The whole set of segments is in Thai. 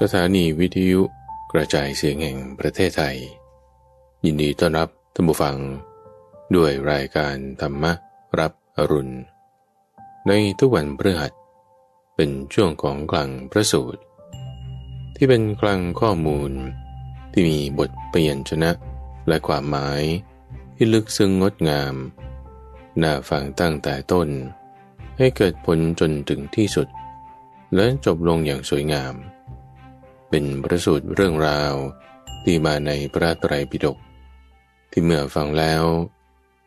สถานีวิทยุกระจายเสียงแห่งประเทศไทย ยินดีต้อนรับท่านผู้ฟังด้วยรายการธรรมรับอรุณ ในทุกวันพฤหัสเป็นช่วงของกลังพระสูตร ที่เป็นกลังข้อมูลที่มีบทเปลี่ยนชนะ และความหมายที่ลึกซึ้งงดงาม น่าฟังตั้งแต่ต้น ให้เกิดผลจนถึงที่สุด และจบลงอย่างสวยงามเป็นประสูตรเรื่องราว ที่มาในพระไตรปิฎกที่เมื่อฟังแล้ว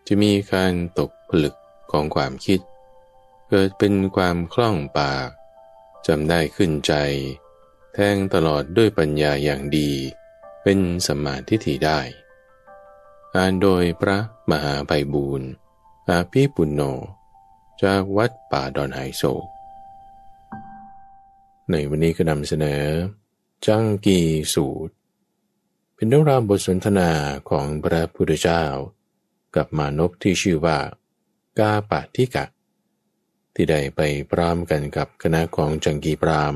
จะมีการตกผลึกของความคิด เกิดเป็นความคล่องปากจำได้ขึ้นใจ แทงตลอดด้วยปัญญาอย่างดีเป็นสมาธิถ่ได้ อ่านโดยพระมหาไบบูรณ์อาภิปุณโญจากวัดป่าดอนไฮโศกในวันนี้ก็นำเสนอจังกีสูตร เป็นเรื่องราวบทสนทนาของพระพุทธเจ้า กับมานพที่ชื่อว่ากาปาทิกะ ที่ได้ไปพรามกันกับคณะของจังกีพราม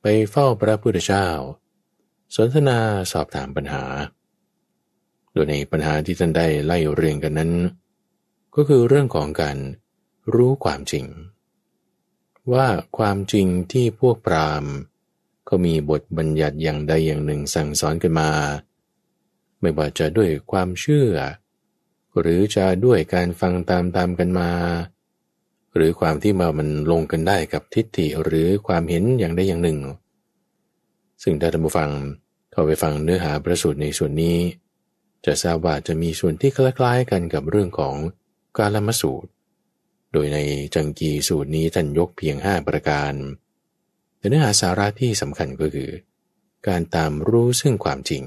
ไปเฝ้าพระพุทธเจ้า สนทนาสอบถามปัญหา โดยในปัญหาที่ท่านได้ไล่เรียงกันนั้น ก็คือเรื่องของการรู้ความจริง ว่าความจริงที่พวกพรามณ์ก็มีบท บัญญัติ อย่าง ใด อย่างหนึ่ง สั่งสอนกันมา ไม่ว่า จะด้วยความเชื่อ หรือจะด้วยการฟังตาม ตามกันมา หรือความที่มามันลง กัน ได้กับทิฏฐิ หรือความเห็นอย่าง ใด อย่างหนึ่ง ซึ่งถ้าท่านผู้ฟังเข้าไป ฟัง เนื้อหา ประสูตรใน ส่วนนี้ จะ ทราบ ว่า จะ มี ส่วน ที่ คล้าย ๆ กัน กับ เรื่อง ของ กาลมสูตร โดยในจังกีสูตรนี้ ท่าน ยก เพียง 5 ประการเแต่เนื้อหาสาระที่สำคัญก็คือ การตามรู้ซึ่งความจริง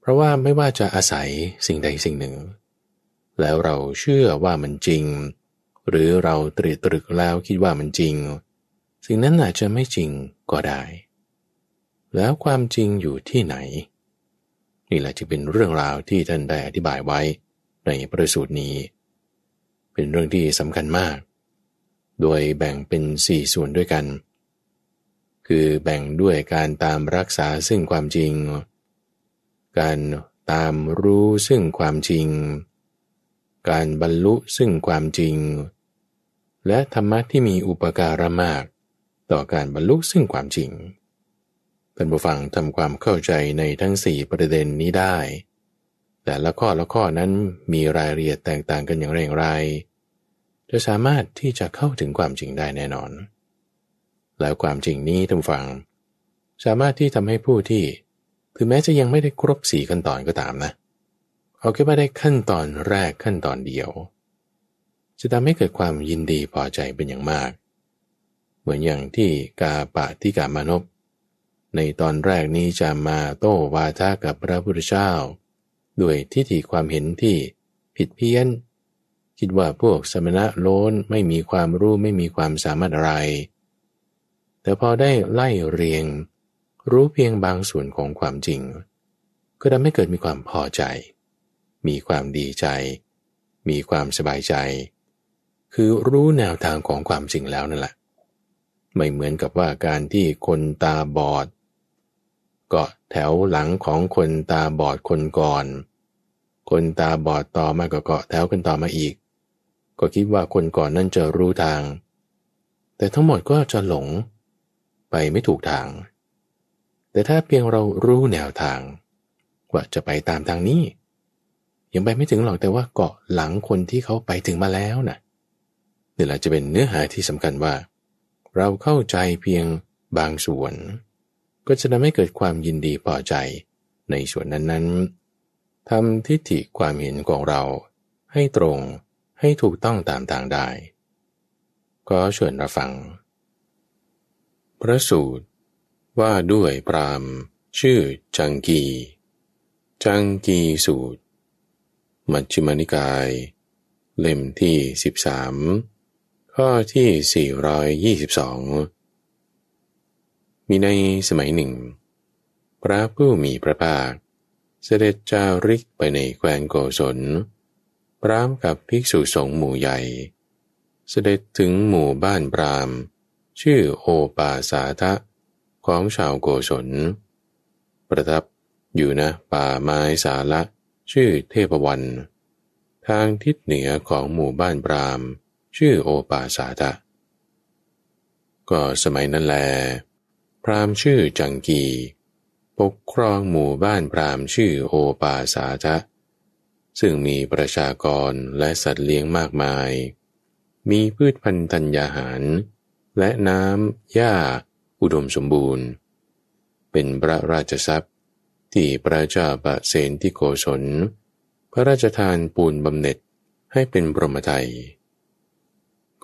เพราะว่าไม่ว่าจะอาศัยสิ่งใดสิ่งหนึ่ง แล้วเราเชื่อว่ามันจริง หรือเราตรีตรึกแล้วคิดว่ามันจริง สิ่งนั้นอาจจะไม่จริงก็ได้ แล้วความจริงอยู่ที่ไหน นี่แหละจะเป็นเรื่องราวที่ท่านได้อธิบายไว้ในประสูตรนี้ เป็นเรื่องที่สำคัญมาก โดยแบ่งเป็นสี่ส่วนด้วยกันเคือแบ่งด้วยการตามรักษาซึ่งความจริง การตามรู้ซึ่งความจริง การบรรลุซึ่งความจริง และธรรมะที่มีอุปการะมาก ต่อการบรรลุซึ่งความจริง เป็นผู้ฟังทำความเข้าใจในทั้งสี่ประเด็นนี้ได้ แต่ละข้อละข้อนั้นมีรายละเอียดแตกต่างกันอย่างไรอย่างไรจะสามารถที่จะเข้าถึงความจริงได้แน่นอนแล้วความจริงนี้ท่านฟัง สามารถที่ทำให้ผู้ที่ถึงแม้จะยังไม่ได้ครบสี่ขั้นตอนก็ตามนะ เอาแค่ว่าได้ขั้นตอนแรกขั้นตอนเดียว จะทำให้เกิดความยินดีพอใจเป็นอย่างมาก เหมือนอย่างที่กาปะที่กามานพในตอนแรกนี้จะมาโต้วาทากับพระพุทธเจ้า ด้วยทิฏฐิความเห็นที่ผิดเพี้ยน คิดว่าพวกสมณะโลนไม่มีความรู้ไม่มีความสามารถอะไรแต่พอได้ไล่เรียง รู้เพียงบางส่วนของความจริง ก็ทำให้เกิดมีความพอใจ มีความดีใจ มีความสบายใจ คือรู้แนวทางของความจริงแล้วนั่นแหละ ไม่เหมือนกับว่าการที่คนตาบอดเกาะแถวหลังของคนตาบอดคนก่อน คนตาบอดต่อมาก็เกาะแถวกันต่อมาอีก ก็คิดว่าคนก่อนนั่นจะรู้ทาง แต่ทั้งหมดก็จะหลงไปไม่ถูกทาง แต่ถ้าเพียงเรารู้แนวทางว่าจะไปตามทางนี้ ยังไปไม่ถึงหรอกแต่ว่าเกาะหลังคนที่เขาไปถึงมาแล้วนะนี่แหละจะเป็นเนื้อหาที่สำคัญว่า เราเข้าใจเพียงบาง ส่วน ก็จะทำให้เกิดความยินดีพอใจ ในส่วนนั้น ๆทำทิฏฐิความเห็นของเราให้ตรงให้ถูกต้องตามทางได้ ก็ชวนรับฟังพระสูตร ว่าด้วยปราม ชื่อจังกี จังกีสูตร มัชฌิมานิกาย เล่มที่13ข้อที่422มีในสมัยหนึ่ง พระผู้มีพระภาค เสด็จจาริกไปในแคว้นโกศลพร้ามกับภิกษุสงฆ์หมู่ใหญ่ เสด็จถึงหมู่บ้านปรามชื่อโอปาสาทะของชาวโกศลประทับอยู่นะป่าไม้สาละชื่อเทพวันทางทิศเหนือของหมู่บ้านปรามชื่อโอปาสาทะก็สมัยนั้นแลพรามชื่อจังกีปกครองหมู่บ้านพรามชื่อโอปาสาทะซึ่งมีประชากรและสัตว์เลี้ยงมากมาย มีพืชพันธุ์ธัญญาหารและน้ำหญ้าอุดมสมบูรณ์ เป็นพระราชทรัพย์ ที่พระเจ้าปะเสนที่โกศลพระราชทานปูนบำเหน็จให้เป็นบรมไทย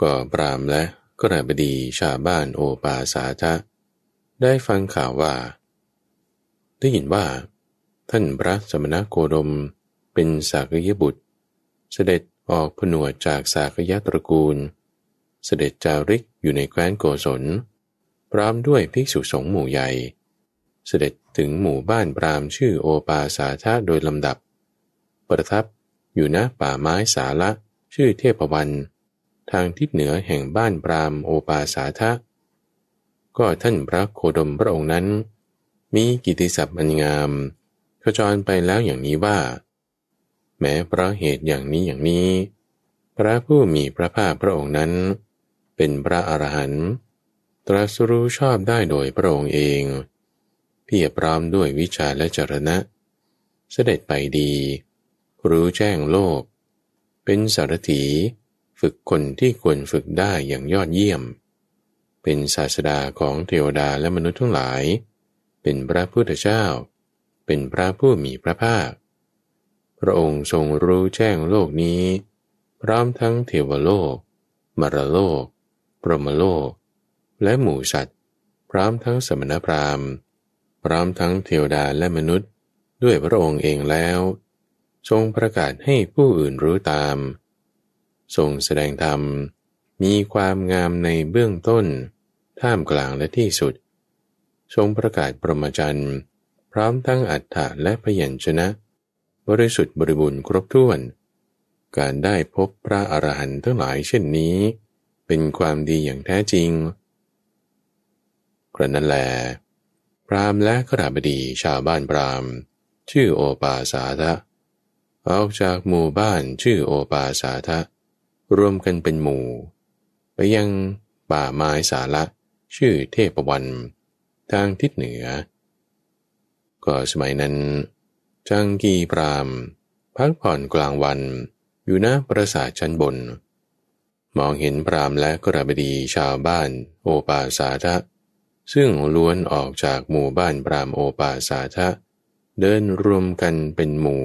ก็ปรามและกระบดีชาวบ้านโอปาสาทะได้ฟังข่าวว่า ได้ยินว่า ท่านพระสมณโคดมเป็น สากยบุตร เสด็จออกผนวดจากสากยตระกูลเสด็จจาริกอยู่ในแคว้นโกศล พร้อมด้วยภิกษุสงฆ์หมู่ใหญ่ เสด็จถึงหมู่บ้านปรามชื่อโอปาสาธะโดยลำดับประทับอยู่ณป่าไม้สาละ ชื่อเทพวัน ทางทิศเหนือแห่งบ้านปรามโอปาสาทะก็ท่านพระโคดมพระองค์นั้น มีกิติศัพท์อันงามขจรไปแล้วอย่างนี้ว่า แม้เพราะเหตุอย่างนี้อย่างนี้ พระผู้มีพระภาคพระองค์นั้นเป็นพระอรหันต์ตรัสรู้ชอบได้โดยพระองค์เอง เพียบพร้อมด้วยวิชาและจรณะ เสด็จไปดี รู้แจ้งโลก เป็นสารถี ฝึกคนที่ควรฝึกได้อย่างยอดเยี่ยม เป็นศาสดาของเทวดาและมนุษย์ทั้งหลาย เป็นพระพุทธเจ้า เป็นพระผู้มีพระภาค พระองค์ทรงรู้แจ้งโลกนี้ พร้อมทั้งเทวโลก มรโลกพรหมโลก และหมู่สัตว์ พร้อมทั้งสมณพราหมณ์ พร้อมทั้งเทวดาและมนุษย์ด้วยพระองค์เองแล้ว ทรงประกาศให้ผู้อื่นรู้ตาม ทรงแสดงธรรม มีความงามในเบื้องต้น ท่ามกลางและที่สุด ทรงประกาศปรมจันย์พร้อมทั้งอัฏฐะและพยัญชนะ บริสุทธิ์บริบูรณ์ครบถ้วน การได้พบพระอรหันต์ทั้งหลายเช่นนี้เป็นความดีอย่างแท้จริงกระนั้นแลพรามและขราบดีชาวบ้านพรามชื่อโอปาสาทะออกจากหมู่บ้านชื่อโอปาสาทะรวมกันเป็นหมู่ไปยังป่าไม้สาระชื่อเทพวันทางทิศเหนือ ก็สมัยนั้น จังกีพราม พักผ่อนกลางวัน อยู่หน้าปราสาทชั้นบนเมองเห็นพรามและกระบดีชาวบ้าน โอปาสาทะซึ่งล้วนออกจากหมู่บ้านพรามโอปาสาทะเดินรวมกันเป็นหมู่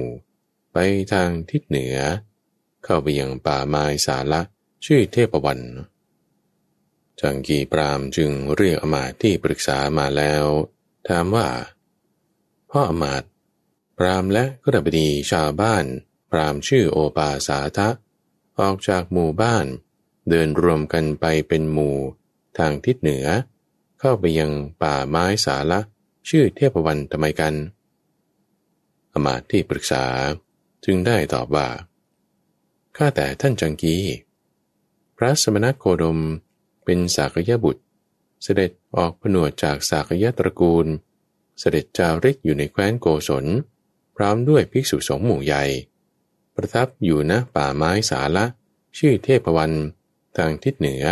ไปทางทิศเหนือ เข้าไปยังป่าไม้สาละชื่อเทพวันจังกีปรามจึงเรียกอมาตที่ปรึกษามาแล้ว ถามว่าพ่ออมาตพรามและกระบดีชาวบ้าน พรามชื่อโอปาสาทะ ออกจากหมู่บ้านเดินรวมกันไปเป็นหมู่ทางทิศเหนือ เข้าไปยังป่าไม้สาละ ชื่อเทพวันทำไมกัน อมาตที่ปรึกษาจึงได้ตอบว่า ข้าแต่ท่านจังกี พระสมณโคดมเป็นสากยบุตร เสด็จออกผนวดจากสากยะตระกูล เสด็จจาริกอยู่ในแคว้นโกศล พร้อมด้วยภิกษุสงฆ์หมู่ใหญ่ ประทับอยู่ณป่าไม้สาละชื่อเทพวันทางทิศเหนือ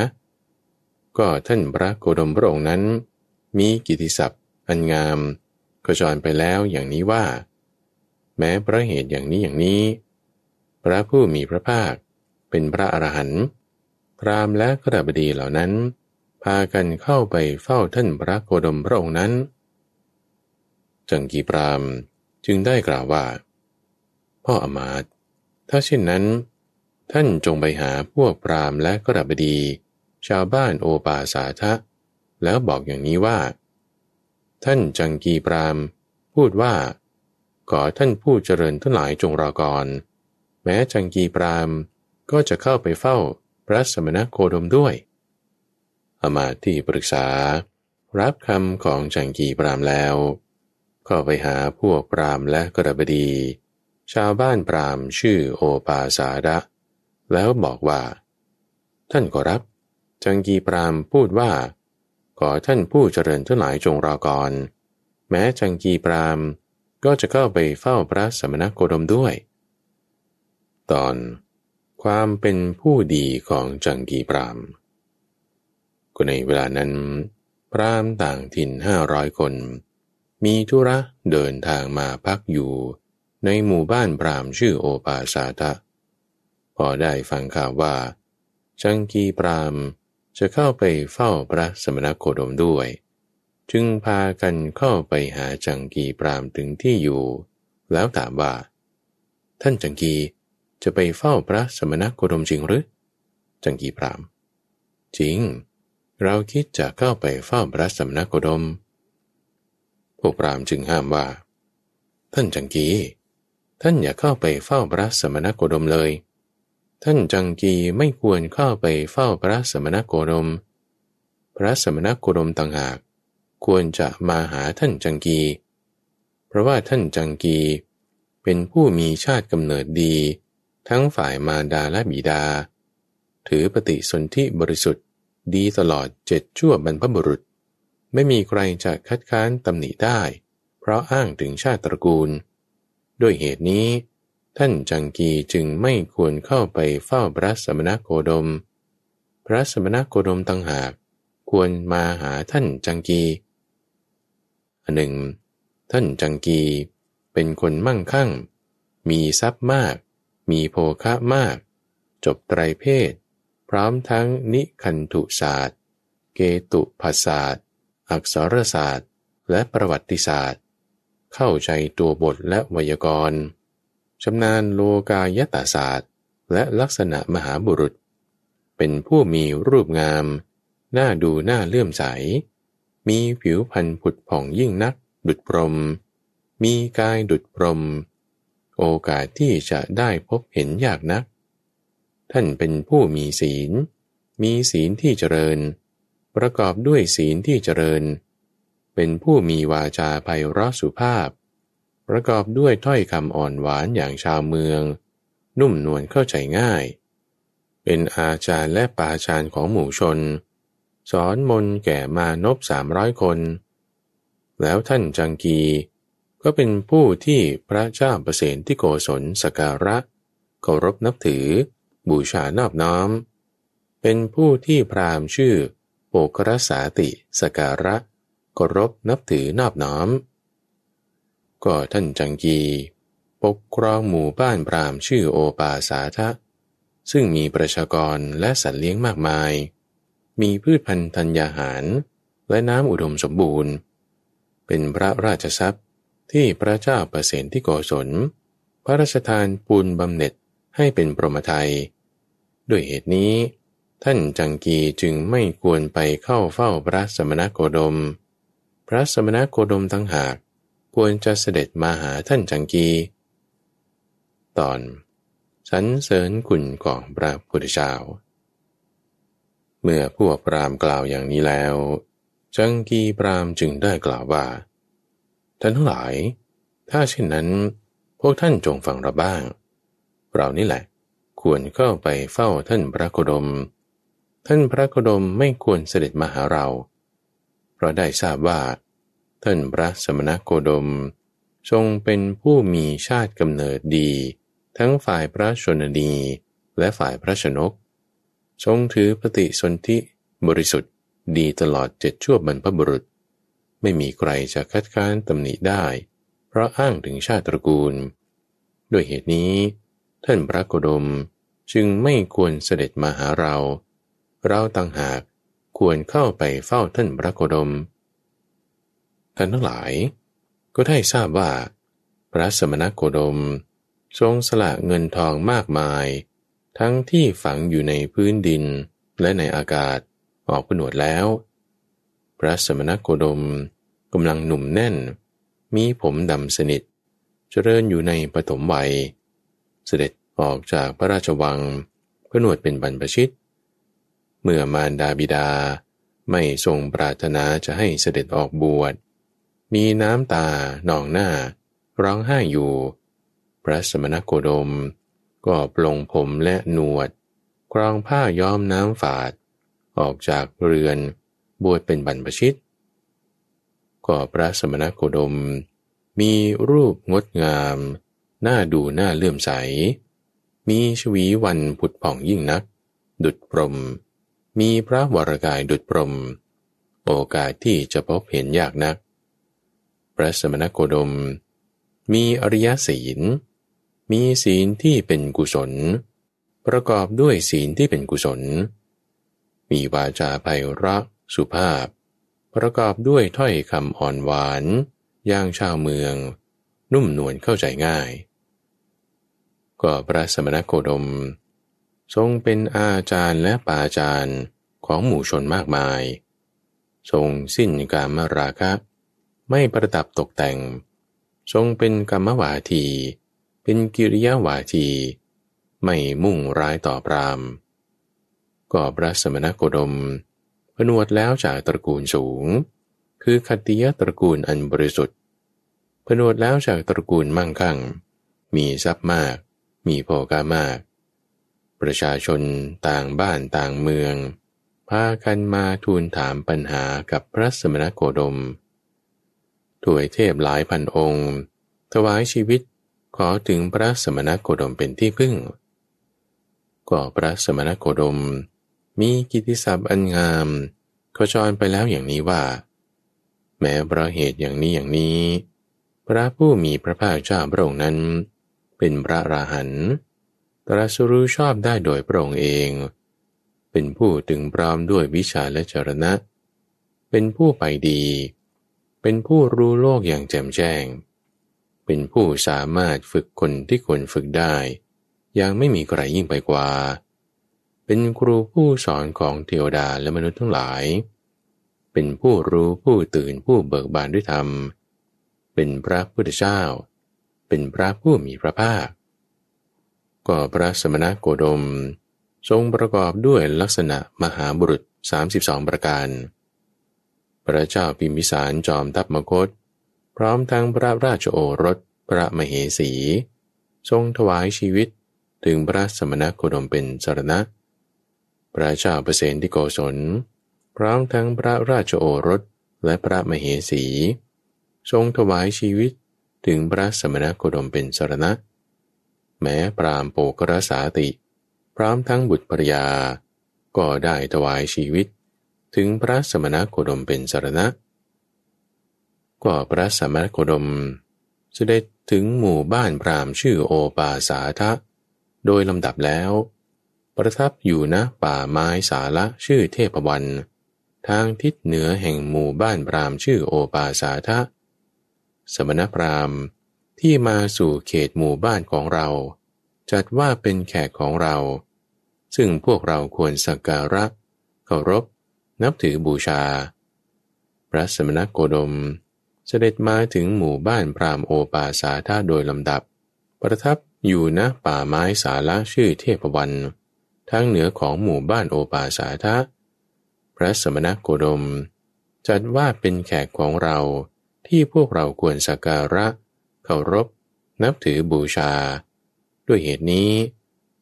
ก็ท่านพระโคดมพระองค์นั้น มีกิติศัพท์ อันงามกระจรไปแล้วอย่างนี้ว่า แม้พระเหตุอย่างนี้อย่างนี้ พระผู้มีพระภาค เป็นพระอรหันต์พรามและขรบดีเหล่านั้น พากันเข้าไปเฝ้าท่านพระโคดมพระองค์นั้นจังกีพรามจึงได้กล่าวว่า พ่ออมาตถ้าเช่นนั้นท่านจงไปหาพวกพรามและกระบดี ชาวบ้านโอปาสาทะ แล้วบอกอย่างนี้ว่า ท่านจังกีพรามพูดว่าขอท่านผู้เจริญทั้งหลายจงรอก่อนแม้จังกีพรามก็จะเข้าไปเฝ้าพระสมณโคดมด้วย อมาที่ปรึกษารับคำของจังกีพรามแล้ว ก็ไปหาพวกพรามและกระบดี ชาวบ้านพรามชื่อโอปาสาระแล้วบอกว่า ท่านขอรับ จังกีปรามพูดว่า ขอท่านผู้เจริญทั้งหลายจงรอก่อน แม้จังกีปรามก็จะเข้าไปเฝ้าพระสมณโคดมด้วย ตอนความเป็นผู้ดีของจังกีปรามก็ในเวลานั้น พรามต่างถิ่นห้าร้อยคน มีธุระเดินทางมาพักอยู่ ในหมู่บ้านพรามชื่อโอปาสาทะเพอได้ฟังข่าวว่า จังกีปรามจะเข้าไปเฝ้าพระสมณโคดมด้วย จึงพากันเข้าไปหาจังกีปรามถึงที่อยู่ แล้วถามว่า ท่านจังกีจะไปเฝ้าพระสมณโคดมจริงหรือ จังกีปรามจริง เราคิดจะเข้าไปเฝ้าพระสมณโคดมพวกปรามจึงห้ามว่า ท่านจังกี ท่านอย่าเข้าไปเฝ้าพระสมณโคดมเลยท่านจังกีไม่ควรเข้าไปเฝ้าพระสมณโคดม พระสมณโคดมต่างหากควรจะมาหาท่านจังกี เพราะว่าท่านจังกี เป็นผู้มีชาติกำเนิดดี ทั้งฝ่ายมารดาและบิดา ถือปฏิสนธิบริสุทธิ์ดีตลอดเจ็ดชั่วบรรพบุรุษไม่มีใครจะคัดค้านตำหนิได้ เพราะอ้างถึงชาติตระกูล ด้วยเหตุนี้ท่านจังกีจึงไม่ควรเข้าไปเฝ้าพระสมณโคดม พระสมณโคดมต่างหาก ควรมาหาท่านจังกีอันหนึ่งท่านจังกีเป็นคนมั่งคั่ง มีทรัพย์มาก มีโภคะมาก จบไตรเพศ พร้อมทั้งนิคันตุศาสตร์ เกตุภาศาสตร์อักษรศาสตร์และประวัติศาสตร์ เข้าใจตัวบทและวยากรณ์ชำนาญโลกายตาศาสตร์และลักษณะมหาบุรุษ เป็นผู้มีรูปงาม หน้าดูหน้าเลื่อมใส มีผิวพรรณผุดผ่องยิ่งนัก ดุดพรมมีกายดุดพรมโอกาสที่จะได้พบเห็นยากนัก ท่านเป็นผู้มีศีล มีศีลที่เจริญ ประกอบด้วยศีลที่เจริญ เป็นผู้มีวาจาไพเราะสุภาพประกอบด้วยถ้อยคำอ่อนหวานอย่างชาวเมือง นุ่มนวลเข้าใจง่าย เป็นอาจารย์และปาจารย์ของหมู่ชน สอนมนแก่มานบสามร้อยคน แล้วท่านจังกี ก็เป็นผู้ที่พระเจ้าประเสนที่โกศลสการะเคารพนับถือ บูชานอบน้อมเป็นผู้ที่พราหมณ์ชื่อโปกรสาติ สการะเคารพนับถือนอบน้อมก็ท่านจังกี ปกครองหมู่บ้านพราม ชื่อโอปาสาทะซึ่งมีประชากรและสัตว์เลี้ยงมากมาย มีพืชพันธุ์ธัญญาหารและน้ำอุดมสมบูรณ์ เป็นพระราชทรัพย์ที่พระเจ้าเปรตที่โกศล พระราชทานปูนบำเหน็จให้เป็นปรมไทยด้วยเหตุนี้ ท่านจังกีจึงไม่ควรไปเข้าเฝ้าพระสมณโคดม พระสมณโคดมทั้งหากควรจะเสด็จมาหาท่านจังกี ตอนสรรเสริญคุณของพระพุทธเจ้าเมื่อพวกปรามกล่าวอย่างนี้แล้วจังกีปรามจึงได้กล่าวว่า ท่านทั้งหลาย ถ้าเช่นนั้นพวกท่านจงฟังเราบ้างเรานี่แหละควรเข้าไปเฝ้าท่านพระโคดม ท่านพระโคดมไม่ควรเสด็จมาหาเรา เพราะได้ทราบว่าท่านพระสมณโคดม ทรงเป็นผู้มีชาติกำเนิดดี ทั้งฝ่ายพระชนนีและฝ่ายพระชนก ทรงถือปฏิสนธิบริสุทธิ์ดีตลอดเจ็ดชั่วบรรพบุรุษ ไม่มีใครจะคัดค้านตำหนิได้เพราะอ้างถึงชาติตระกูล ด้วยเหตุนี้ท่านพระโคดมจึงไม่ควรเสด็จมาหาเรา เราต่างหากควรเข้าไปเฝ้าท่านพระโคดมท่านทั้งหลายก็ได้ทราบว่า พระสมณโคดม ทรงสละเงินทองมากมาย ทั้งที่ฝังอยู่ในพื้นดินและในอากาศออกผนวดแล้ว พระสมณโคดมกำลังหนุ่มแน่นมีผมดำสนิทเจริญอยู่ในปฐมวัย เสด็จออกจากพระราชวังผนวดเป็นบรรพชิต เมื่อมารดาบิดาไม่ทรงปรารถนาจะให้เสด็จออกบวชมีน้ำตาหนองหน้าร้องไห้อยู่ พระสมณโคดม ก็ปลงผมและหนวดกรองผ้าย้อมน้ำฝาด ออกจากเรือนบวชเป็นบรรพชิตก็พระสมณโคดม มีรูปงดงามหน้าดูหน้าเลื่อมใส มีชวีวันผุดผ่องยิ่งนัก ดุดพรม มีพระวรกายดุดพรม โอกาสที่จะพบเห็นยากนักพระสมณโคดม มีอริยศีล มีศีลที่เป็นกุศล ประกอบด้วยศีลที่เป็นกุศล มีวาจาไพเราะสุภาพ ประกอบด้วยถ้อยคำอ่อนหวานย่างชาวเมือง นุ่มนวลเข้าใจง่ายก็พระสมณโคดม ทรงเป็นอาจารย์และปาจารย์ของหมู่ชนมากมาย ทรงสิ้นการมราคะไม่ประดับตกแต่ง ทรงเป็นกรรมวาที เป็นกิริยาวาที ไม่มุ่งร้ายต่อปรามก็พระสมณโคดม ผนวดแล้วจากตระกูลสูง คือคติยตระกูลอันบริสุทธิ์ ผนวดแล้วจากตระกูลมั่งคั่ง มีทรัพย์มาก มีโภคามาก ประชาชนต่างบ้านต่างเมือง พากันมาทูลถามปัญหากับพระสมณโคดมด้วยเทพหลายพันองค์ ถวายชีวิตขอถึงพระสมณโคดมเป็นที่พึ่งก็พระสมณโคดม มีกิติศัพท์อันงามขจรไปแล้วอย่างนี้ว่า แม้ประเหตุอย่างนี้อย่างนี้ พระผู้มีพระภาคเจ้าพระองค์นั้น เป็นพระราหันตรัสรู้ชอบได้โดยพระองค์เอง เป็นผู้ถึงพร้อมด้วยวิชาและจรณะ เป็นผู้ไปดีเป็นผู้รู้โลกอย่างแจ่มแจ้ง เป็นผู้สามารถฝึกคนที่ควรฝึกได้ ยังไม่มีใครยิ่งไปกว่า เป็นครูผู้สอนของเทวดาและมนุษย์ทั้งหลาย เป็นผู้รู้ผู้ตื่นผู้เบิกบานด้วยธรรม เป็นพระพุทธเจ้า เป็นพระผู้มีพระภาค ก็พระสมณโคดม ทรงประกอบด้วยลักษณะมหาบุรุษ 32 ประการพระเจ้าพิมพิสารจอมทัพมคตพร้อมทั้งพระราชโอรสพระมเหสี ทรงถวายชีวิตถึงพระสมณโคดมเป็นสารณะ พระเจ้าเปรตที่โกศลพร้อมทั้งพระราชโอรสและพระมเหสี ทรงถวายชีวิตถึงพระสมณโคดมเป็นสารณะ แม้ปรามโปกรสาติ พร้อมทั้งบุตรภรยาก็ได้ถวายชีวิตถึงพระสมณโคดมเป็นสารณะก็พระสมณโคดมเสด็จถึงหมู่บ้านพราหมณ์ชื่อโอปาสาทะ โดยลำดับแล้ว ประทับอยู่ณป่าไม้สาละชื่อเทพวันทางทิศเหนือแห่งหมู่บ้านพราหมณ์ชื่อโอปาสาทะสมณพราหมณ์ที่มาสู่เขตหมู่บ้านของเรา จัดว่าเป็นแขกของเรา ซึ่งพวกเราควรสักการะเคารพนับถือบูชา พระสมณโคดม เสด็จมาถึงหมู่บ้านพรามโอปาสาธาโดยลำดับ ประทับอยู่ณป่าไม้สาละชื่อเทพวันทางเหนือของหมู่บ้านโอปาสาทะพระสมณโคดม จัดว่าเป็นแขกของเราที่พวกเราควรสักการะเคารพนับถือบูชา ด้วยเหตุนี้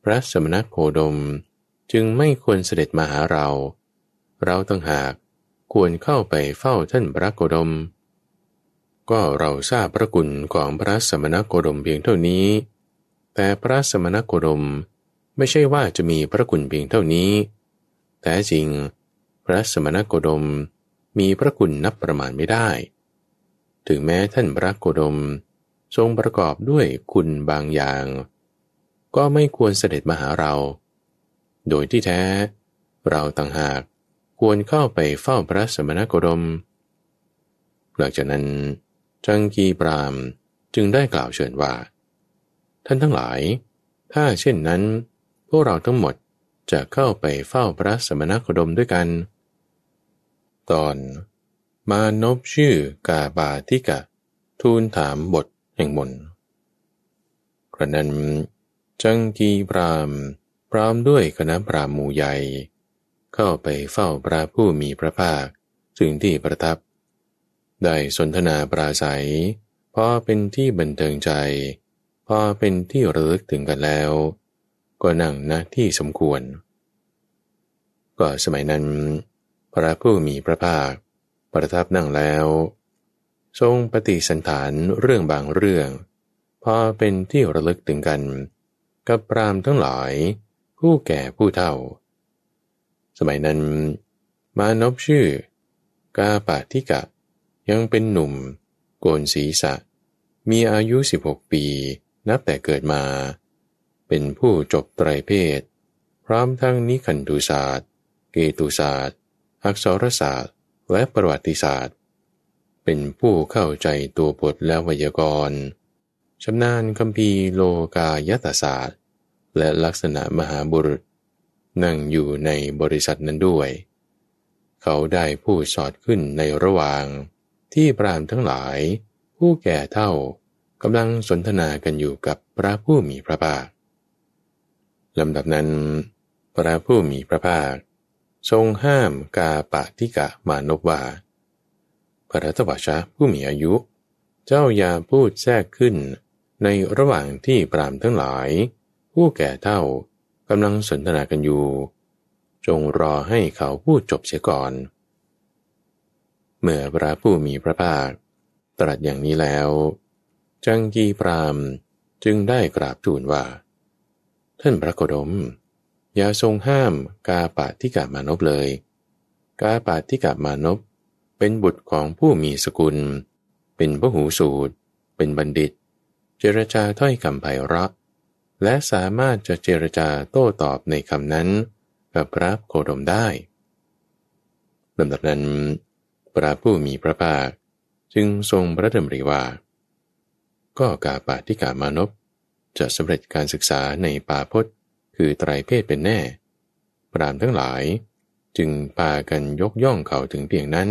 พระสมณโคดมจึงไม่ควรเสด็จมาหาเราเราต่างหากควรเข้าไปเฝ้าท่านพระโกดม ก็เราทราบพระกุณของพระสมณโกดมเพียงเท่านี้ แต่พระสมณโกดมไม่ใช่ว่าจะมีพระกุณเพียงเท่านี้แต่จริงพระสมณโกดมมีพระกุณนับประมาณไม่ได้ ถึงแม้ท่านพระโกดมทรงประกอบด้วยคุณบางอย่าง ก็ไม่ควรเสด็จมาหาเรา โดยที่แท้เราต่างหากควรเข้าไปเฝ้าพระสมณโคดม หลังจากนั้นจังกีปรามจึงได้กล่าวเชิญว่า ท่านทั้งหลายถ้าเช่นนั้น พวกเราทั้งหมดจะเข้าไปเฝ้าพระสมณโคดมด้วยกัน ตอนมานพชื่อกาบาทิกะ ทูลถามบทแห่งมนกระนั้นจังกีปราม พรามด้วยคณะปรามมูใหญ่เข้าไป เฝ้าพระผู้มีพระภาคถึงที่ประทับ ได้สนทนาปราศัยพอเป็นที่บันเทิงใจพอเป็น ที่ระลึกถึงกันแล้ว ก็ นั่งนะที่สมควรก็สมัยนั้น พระผู้มีพระภาคประทับนั่งแล้ว ทรงปฏิสันฐานเรื่องบางเรื่องพอเป็นที่ระลึกถึงกัน กับพรามทั้งหลายผู้แก่ผู้เฒ่าสมัยนั้น มานพชื่อกาปาทิกะยังเป็นหนุ่ม โกนศีรษะ มีอายุ 16 ปี นับแต่เกิดมา เป็นผู้จบไตรเพศ พร้อมทั้งนิคันตุศาสตร์ เกตุศาสตร์ อักษรศาสตร์ และประวัติศาสตร์ เป็นผู้เข้าใจตัวบทและวยากรณ์ชำนาญคำพีโลกายตศาสตร์ และลักษณะมหาบุรุษนั่งอยู่ในบริษัทนั้นด้วย เขาได้ผู้สอดขึ้นในระหว่างที่พรามทั้งหลาย ผู้แก่เท่ากำลังสนทนากันอยู่กับพระผู้มีพระภาคลำดับนั้น พระผู้มีพระภาค ทรงห้ามกาปะทิกะมานบว่าพระตวชะผู้มีอายุ เจ้าอย่าพูดแทรกขึ้นในระหว่างที่ปรามทั้งหลาย ผู้แก่เท่ากำลังสนทนากันอยู่ จงรอให้เขาพูดจบเสียก่อน เมื่อพระผู้มีพระภาค ตรัสอย่างนี้แล้ว จังกีพราม จึงได้กราบทูลว่า ท่านพระโคดมอย่าทรงห้ามกาปาทิกามานพเลย กาปาทิกามานพเป็นบุตรของผู้มีสกุล เป็นพระหูสูตร เป็นบัณฑิต เจรจาถ้อยคำไพเราะและสามารถจะเจรจาโต้ตอบในคำนั้น กับพระโคดมได้ลำดับนั้น พระผู้มีพระภาค จึงทรงพระดำริว่าก็กาปาทิกามานพจะสำเร็จการศึกษาในป่าพศคือไตรเพศเป็นแน่ปรามทั้งหลาย จึงพากันยกย่องเขาถึงเพียงนั้น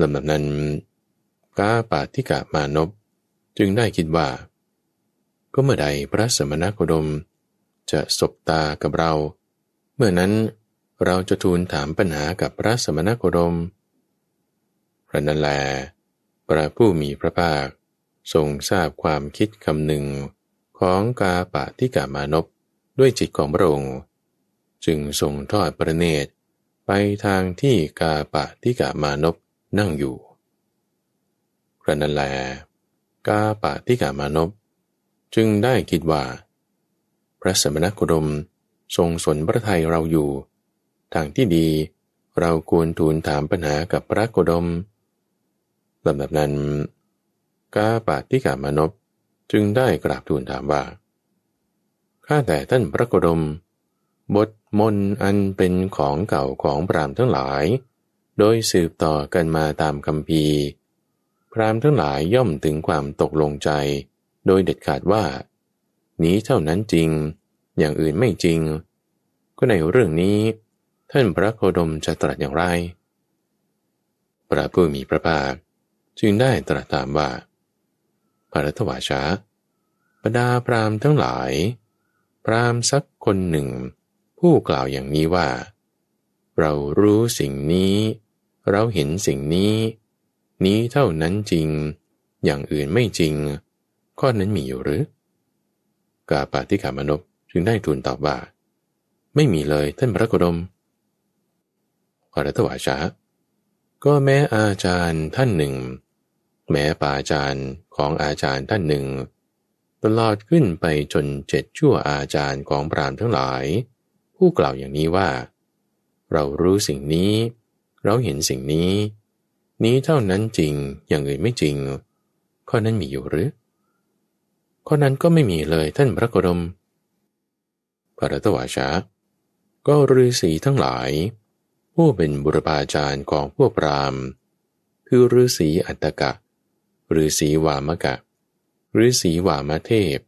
ลำดับนั้นกาปาทิกามานพจึงได้คิดว่าก็เมื่อใดพระสมณโคดม จะสบตากับเรา เมื่อนั้นเราจะทูลถามปัญหากับพระสมณโคดมพระนันแล พระผู้มีพระภาคทรงทราบความคิดคำหนึ่งของกาปะที่กามานพด้วยจิตของพระองค์ จึงทรงทอดประเนตร ไปทางที่กาปะทิกามานพนั่งอยู่พระนันแลกาปะทิกามานพจึงได้คิดว่า พระสมณโคดมทรงสนพระไทยเราอยู่ ทางที่ดีเราควรทูลถามปัญหา กับพระโคดมลำดับนั้นกาปาติกามานพจึงได้กราบทูลถามว่า ข้าแต่ท่านพระโคดมบทมนอันเป็นของเก่าของพรามทั้งหลาย โดยสืบต่อกันมาตามคำพีพรามทั้งหลายย่อมถึงความตกลงใจโดยเด็ดขาดว่านี้เท่านั้นจริง อย่างอื่นไม่จริง ก็ในเรื่องนี้ท่านพระโคดมจะตรัสอย่างไร พระผู้มีพระภาคจึงได้ตรัสถามว่าพระทวาชาบรรดาพรามทั้งหลาย พรามสักคนหนึ่ง ผู้กล่าวอย่างนี้ว่า เรารู้สิ่งนี้ เราเห็นสิ่งนี้ นี้เท่านั้นจริง อย่างอื่นไม่จริงข้อนั้นมีอยู่หรือ กาปาติขามนบจึงได้ทูลตอบว่า ไม่มีเลย ท่านพระโคดมอรัตวาชาก็แม้อาจารย์ท่านหนึ่ง แม้ป่าจารย์ของอาจารย์ท่านหนึ่ง ตลอดขึ้นไปจนเจ็ดชั่วอาจารย์ของปรามทั้งหลาย ผู้กล่าวอย่างนี้ว่า เรารู้สิ่งนี้ เราเห็นสิ่งนี้ นี้เท่านั้นจริงอย่างอื่นไม่จริง ข้อนั้นมีอยู่หรือข้อนั้นก็ไม่มีเลยท่านพระโกดมพระตวาชาก็ฤาษีทั้งหลาย ผู้เป็นบุรพาจารย์ของพวกพรามคือฤาษีอัตตกะฤาษีวามกะฤาษีวามเทพ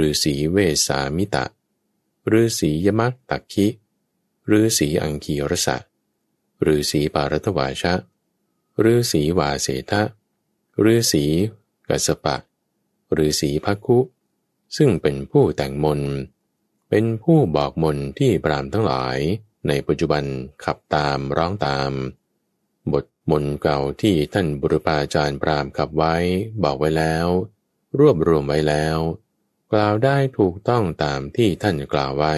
ฤาษีเวสามิตะฤาษียมักตักคิฤาษีอังคีรสะฤาษีปารัตวาชะฤาษีวาเสทะฤาษีกัสปะหรือสีพักุซึ่งเป็นผู้แต่งมน เป็นผู้บอกมนที่ปรามทั้งหลายในปัจจุบันขับตามร้องตาม บทมนเก่าที่ท่านบุรพาจารย์ปรามขับไว้บอกไว้แล้ว รวบรวมไว้แล้ว กล่าวได้ถูกต้องตามที่ท่านกล่าวไว้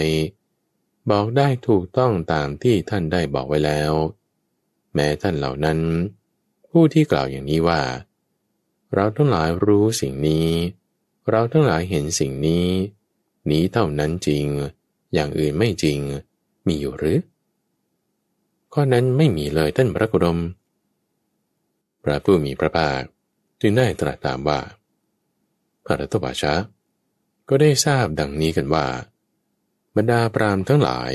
บอกได้ถูกต้องตามที่ท่านได้บอกไว้แล้ว แม้ท่านเหล่านั้น ผู้ที่กล่าวอย่างนี้ว่าเราทั้งหลายรู้สิ่งนี้ เราทั้งหลายเห็นสิ่งนี้ นี้เท่านั้นจริง อย่างอื่นไม่จริง มีอยู่หรือ ข้อนั้นไม่มีเลยท่านพระกุดมพระผู้มีพระภาคจึงได้ตรัสตามว่าพระรัตวาชะ ก็ได้ทราบดังนี้กันว่า บรรดาปรามทั้งหลาย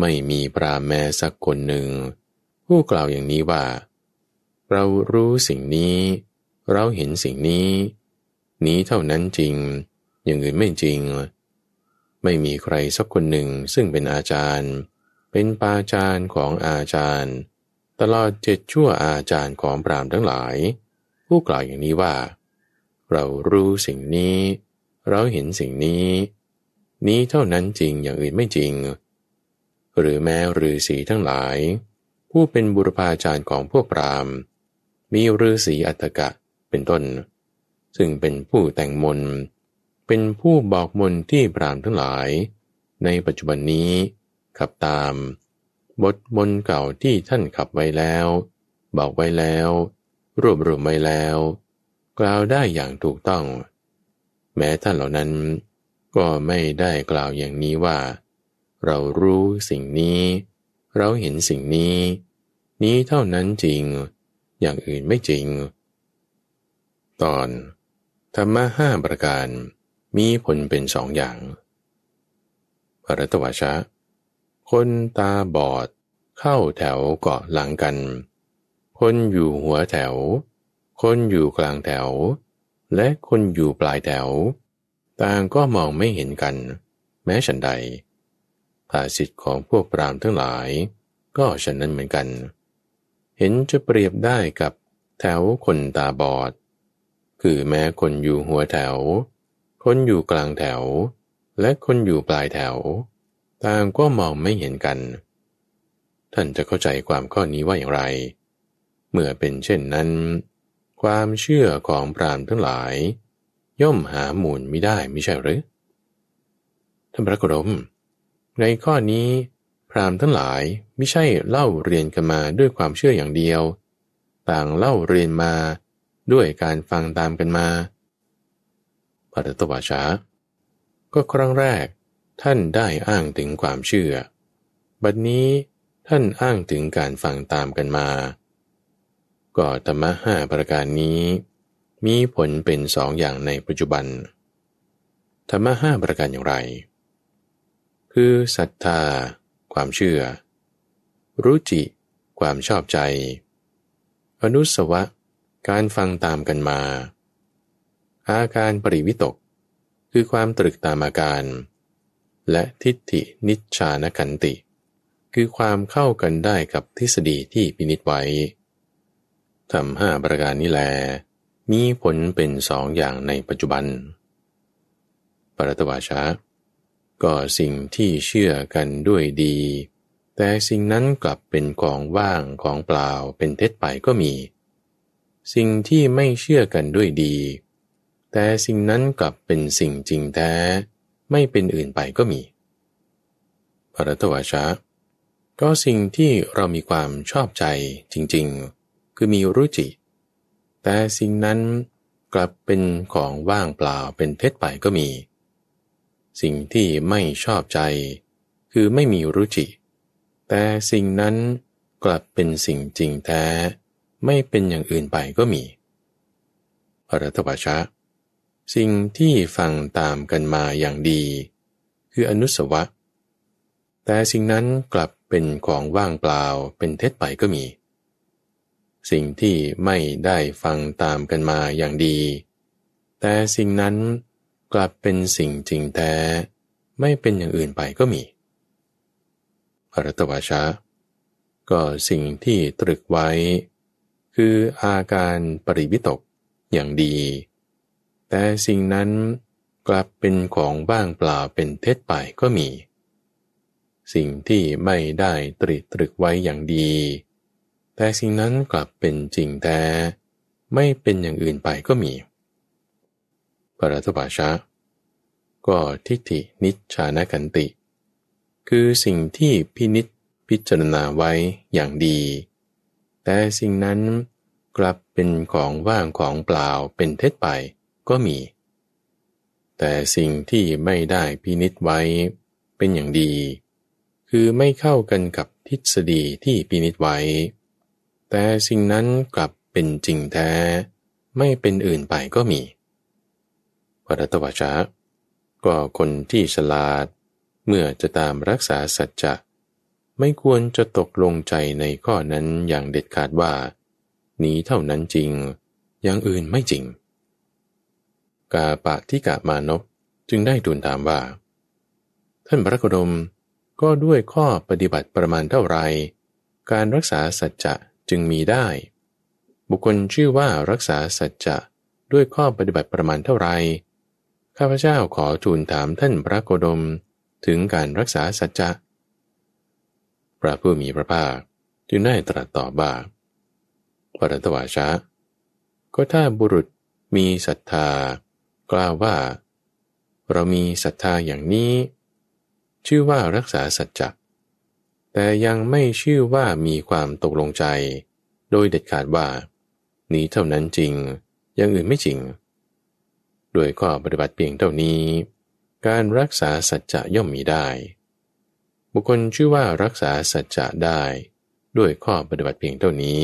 ไม่มีปรามแม้สักคนหนึ่ง ผู้กล่าวอย่างนี้ว่า เรารู้สิ่งนี้เราเห็นสิ่งนี้ นี้เท่านั้นจริง อย่างอื่นไม่จริง ไม่มีใครสักคนหนึ่งซึ่งเป็นอาจารย์ เป็นปาจารย์ของอาจารย์ ตลอดเจ็ดชั่วอาจารย์ของปรามทั้งหลาย ผู้กล่าวอย่างนี้ว่า เรารู้สิ่งนี้ เราเห็นสิ่งนี้ นี้เท่านั้นจริงอย่างอื่นไม่จริง หรือแม้ฤาษีทั้งหลาย ผู้เป็นบุรพาจารย์ของพวกปรามมีฤาษีอัตกะเป็นต้น ซึ่งเป็นผู้แต่งมน เป็นผู้บอกมนที่ปรามทั้งหลาย ในปัจจุบันนี้ ขับตาม บทมนเก่าที่ท่านขับไว้แล้ว บอกไว้แล้ว รวบรวมไว้แล้ว กล่าวได้อย่างถูกต้อง แม้ท่านเหล่านั้น ก็ไม่ได้กล่าวอย่างนี้ว่า เรารู้สิ่งนี้ เราเห็นสิ่งนี้ นี้เท่านั้นจริง อย่างอื่นไม่จริงตอน ธรรมะห้าประการมีผลเป็นสองอย่างอรัตวชะ คนตาบอดเข้าแถวเกาะหลังกัน คนอยู่หัวแถว คนอยู่กลางแถว และคนอยู่ปลายแถว ต่างก็มองไม่เห็นกัน แม้ฉันใด ภาสิทธิ์ของพวกปรามทั้งหลาย ก็ฉันนั้นเหมือนกัน เห็นจะเปรียบได้กับแถวคนตาบอดคือแม้คนอยู่หัวแถว คนอยู่กลางแถว และคนอยู่ปลายแถว ต่างก็มองไม่เห็นกัน ท่านจะเข้าใจความข้อนี้ว่าอย่างไร เมื่อเป็นเช่นนั้น ความเชื่อของพรามทั้งหลาย ย่อมหาหมูลไม่ได้ไม่ใช่หรือ ท่านพระกรมในข้อนี้ พรามทั้งหลายไม่ใช่เล่าเรียนกันมาด้วยความเชื่ออย่างเดียว ต่างเล่าเรียนมาด้วยการฟังตามกันมาปัตตวาชา ก็ครั้งแรกท่านได้อ้างถึงความเชื่อ บัดนนี้ท่านอ้างถึงการฟังตามกันมา ก็ธรรมะห้าประการนี้ มีผลเป็นสองอย่างในปัจจุบัน ธรรมะห้าประการอย่างไร คือศรัทธา ความเชื่อรู้จิ ความชอบใจ อนุสวะการฟังตามกันมา อาการปริวิตก คือความตรึกตามอาการ และทิฏฐินิชชานกันติ คือความเข้ากันได้กับทฤษฎีที่พินิจไว้ทำห้าประการนี้แล มีผลเป็นสองอย่างในปัจจุบัน ปรัตวาชาก็สิ่งที่เชื่อกันด้วยดี แต่สิ่งนั้นกลับเป็นของว่างของเปล่าเป็นเท็จไปก็มีสิ่งที่ไม่เชื่อกันด้วยดี แต่สิ่งนั้นกลับเป็นสิ่งจริงแท้ไม่เป็นอื่นไปก็มี พระตวชะก็สิ่งที่เรามีความชอบใจจริงๆ คือมีรู้จิตแต่สิ่งนั้นกลับเป็นของว่างเปล่าเป็นเท็จไปก็มี สิ่งที่ไม่ชอบใจ คือไม่มีรู้จิตแต่สิ่งนั้นกลับเป็นสิ่งจริงแท้ไม่เป็นอย่างอื่นไปก็มี อรัตวชะ สิ่งที่ฟังตามกันมาอย่างดี คืออนุสวะ แต่สิ่งนั้นกลับเป็นของว่างเปล่าเป็นเท็จไปก็มี สิ่งที่ไม่ได้ฟังตามกันมาอย่างดี แต่สิ่งนั้นกลับเป็นสิ่งจริงแท้ไม่เป็นอย่างอื่นไปก็มี อรัตวชะ ก็สิ่งที่ตรึกไว้คืออาการปริวิตกอย่างดี แต่สิ่งนั้นกลับเป็นของบ้างเปล่าเป็นเท็จไปก็มี สิ่งที่ไม่ได้ตริตรึกไว้อย่างดี แต่สิ่งนั้นกลับเป็นจริงแต่ไม่เป็นอย่างอื่นไปก็มี ปรัตบาชะก็ทิฏฐินิชานกันติ คือสิ่งที่พินิษพิจารณาไว้อย่างดีแต่สิ่งนั้นกลับเป็นของว่างของเปล่าเป็นเท็จไปก็มี แต่สิ่งที่ไม่ได้พินิษไว้เป็นอย่างดี คือไม่เข้ากันกับทฤษฎีที่พินิษไว้ แต่สิ่งนั้นกลับเป็นจริงแท้ ไม่เป็นอื่นไปก็มีพระตวจะก็คนที่ฉลาดเมื่อจะตามรักษาสัจจะไม่ควรจะตกลงใจในข้อนั้นอย่างเด็ดขาดว่านี้เท่านั้นจริงอย่างอื่นไม่จริงกาปะที่กะมานพจึงได้ทูลถามว่า ท่านพระโรดม ก็ด้วยข้อปฏิบัติประมาณเท่าไร การรักษาสัจจะจึงมีได้ บุคคลชื่อว่ารักษาสัจจะด้วยข้อปฏิบัติประมาณเท่าไร ข้าพเจ้าขอทูลถามท่านพระโกดม ถึงการรักษาสัจจะพระผู้มีพระภาคจึงได้ตรัสตอบบ่าปรัตวาชะ ก็ถ้าบุรุษมีศรัทธา กล่าวว่า เรามีศรัทธาอย่างนี้ ชื่อว่ารักษาสัจจะแต่ยังไม่ชื่อว่ามีความตกลงใจ โดยเด็ดขาดว่า นี้เท่านั้นจริงอย่างอื่นไม่จริงโดยข้อปฏิบัติเพียงเท่านี้ การรักษาสัจจะย่อมมีได้บุคคลชื่อว่ารักษาสัจจะได้ด้วยข้อปฏิบัติเพียงเท่านี้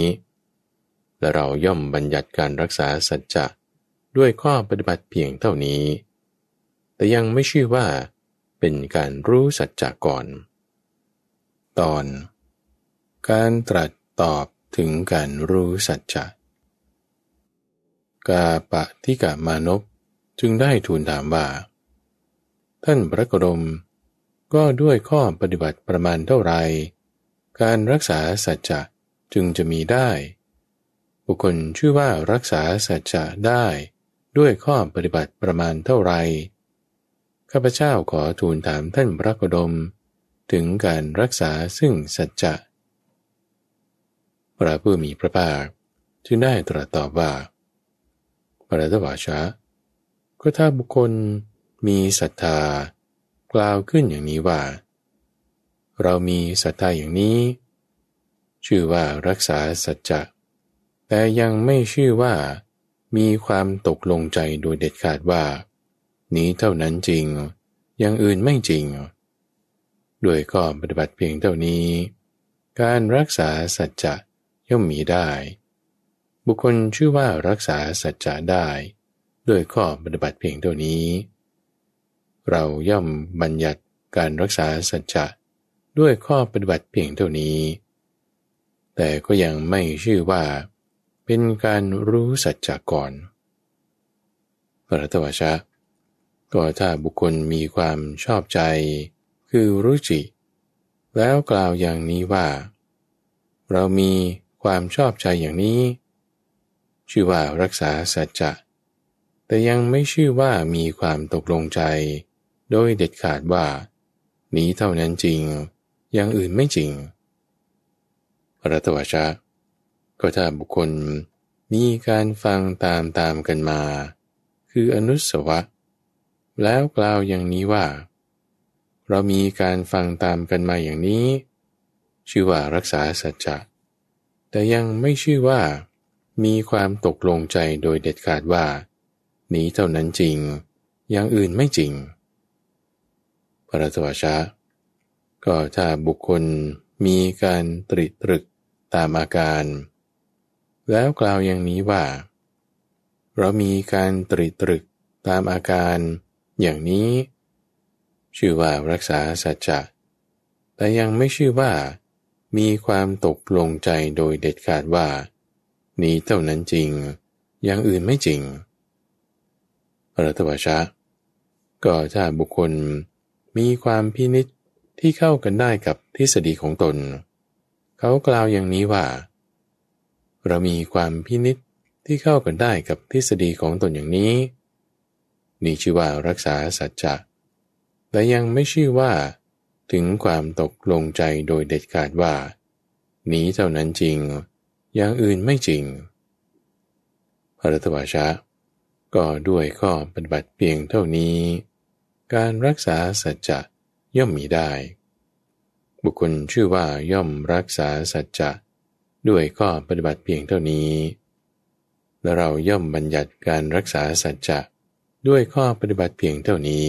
และเราย่อมบัญญัติการรักษาสัจจะด้วยข้อปฏิบัติเพียงเท่านี้ แต่ยังไม่ชื่อว่า เป็นการรู้สัจจะก่อนตอน การตรัสตอบถึงการรู้สัจจะกาปะที่กามานพจึงได้ทูลถามว่าท่านพระกรมก็ด้วยข้อปฏิบัติประมาณเท่าไร การรักษาสัจจะจึงจะมีได้ บุคคลชื่อว่ารักษา สัจจะได้ด้วยข้อปฏิบัติประมาณเท่าไรข้าพเจ้าขอทูลถามท่านพระกดมถึงการรักษาซึ่งสัจจะพระผู้มีพระภาคจึงได้ตรัสตอบว่าพระรวาชะ ก็ถ้าบุคคลมีศรัทธากล่าวขึ้นอย่างนี้ว่า เรามีศรัทธาอย่างนี้ ชื่อว่ารักษาสัจจะแต่ยังไม่ชื่อว่ามีความตกลงใจโดยเด็ดขาดว่า นี้เท่านั้นจริงอย่างอื่นไม่จริง ด้วยก็ปฏิบัติเพียงเท่านี้ การรักษาสัจจะย่อมมีได้ บุคคลชื่อว่ารักษาสัจจะได้ ด้วยข้อปฏิบัติเพียงเท่านี้เราย่อมบัญญัติการรักษาสัจจะด้วยข้อปฏิบัติเพียงเท่านี้ แต่ก็ยังไม่ชื่อว่า เป็นการรู้สัจจะก่อน พระตวชะก็ถ้าบุคคลมีความชอบใจ คือรู้จิ แล้วกล่าวอย่างนี้ว่า เรามีความชอบใจอย่างนี้ ชื่อว่ารักษาสัจจะแต่ยังไม่ชื่อว่ามีความตกลงใจโดยเด็ดขาดว่า นี้เท่านั้นจริง อย่างอื่นไม่จริงรัตวชะก็ถ้าบุคคลมีการฟังตามตามกันมา คืออนุสวะแล้วกล่าวอย่างนี้ว่า เรามีการฟังตามกันมาอย่างนี้ ชื่อว่ารักษาสัจจะ แต่ยังไม่ชื่อว่า มีความตกลงใจโดยเด็ดขาดว่า นี้เท่านั้นจริง อย่างอื่นไม่จริงรัตวชะก็ถ้าบุคคลมีการตริตรึกตามอาการ แล้วกล่าวอย่างนี้ว่าเรามีการตริตรึกตามอาการอย่างนี้ ชื่อว่ารักษาสัจจะแต่ยังไม่ชื่อว่า มีความตกลงใจโดยเด็ดขาดว่า นี้เท่านั้นจริงอย่างอื่นไม่จริงรัตวชะก็ถ้าบุคคลมีความพินิษที่เข้ากันได้กับทฤษฎีของตน เขากล่าวอย่างนี้ว่า เรามีความพินิษที่เข้ากันได้กับทฤษฎีของตนอย่างนี้ นี่ชื่อว่ารักษาสัจจะแต่ยังไม่ชื่อว่าถึงความตกลงใจโดยเด็ดขาดว่า นี้เท่านั้นจริง อย่างอื่นไม่จริงพระรัตวาชะก็ด้วยข้อปฏิบัติเพียงเท่านี้การรักษาสัจจะย่อมมีได้ บุคคลชื่อว่าย่อมรักษาสัจจะด้วยข้อปฏิบัติเพียงเท่านี้ และเราย่อมบัญญัติการรักษาสัจจะด้วยข้อปฏิบัติเพียงเท่านี้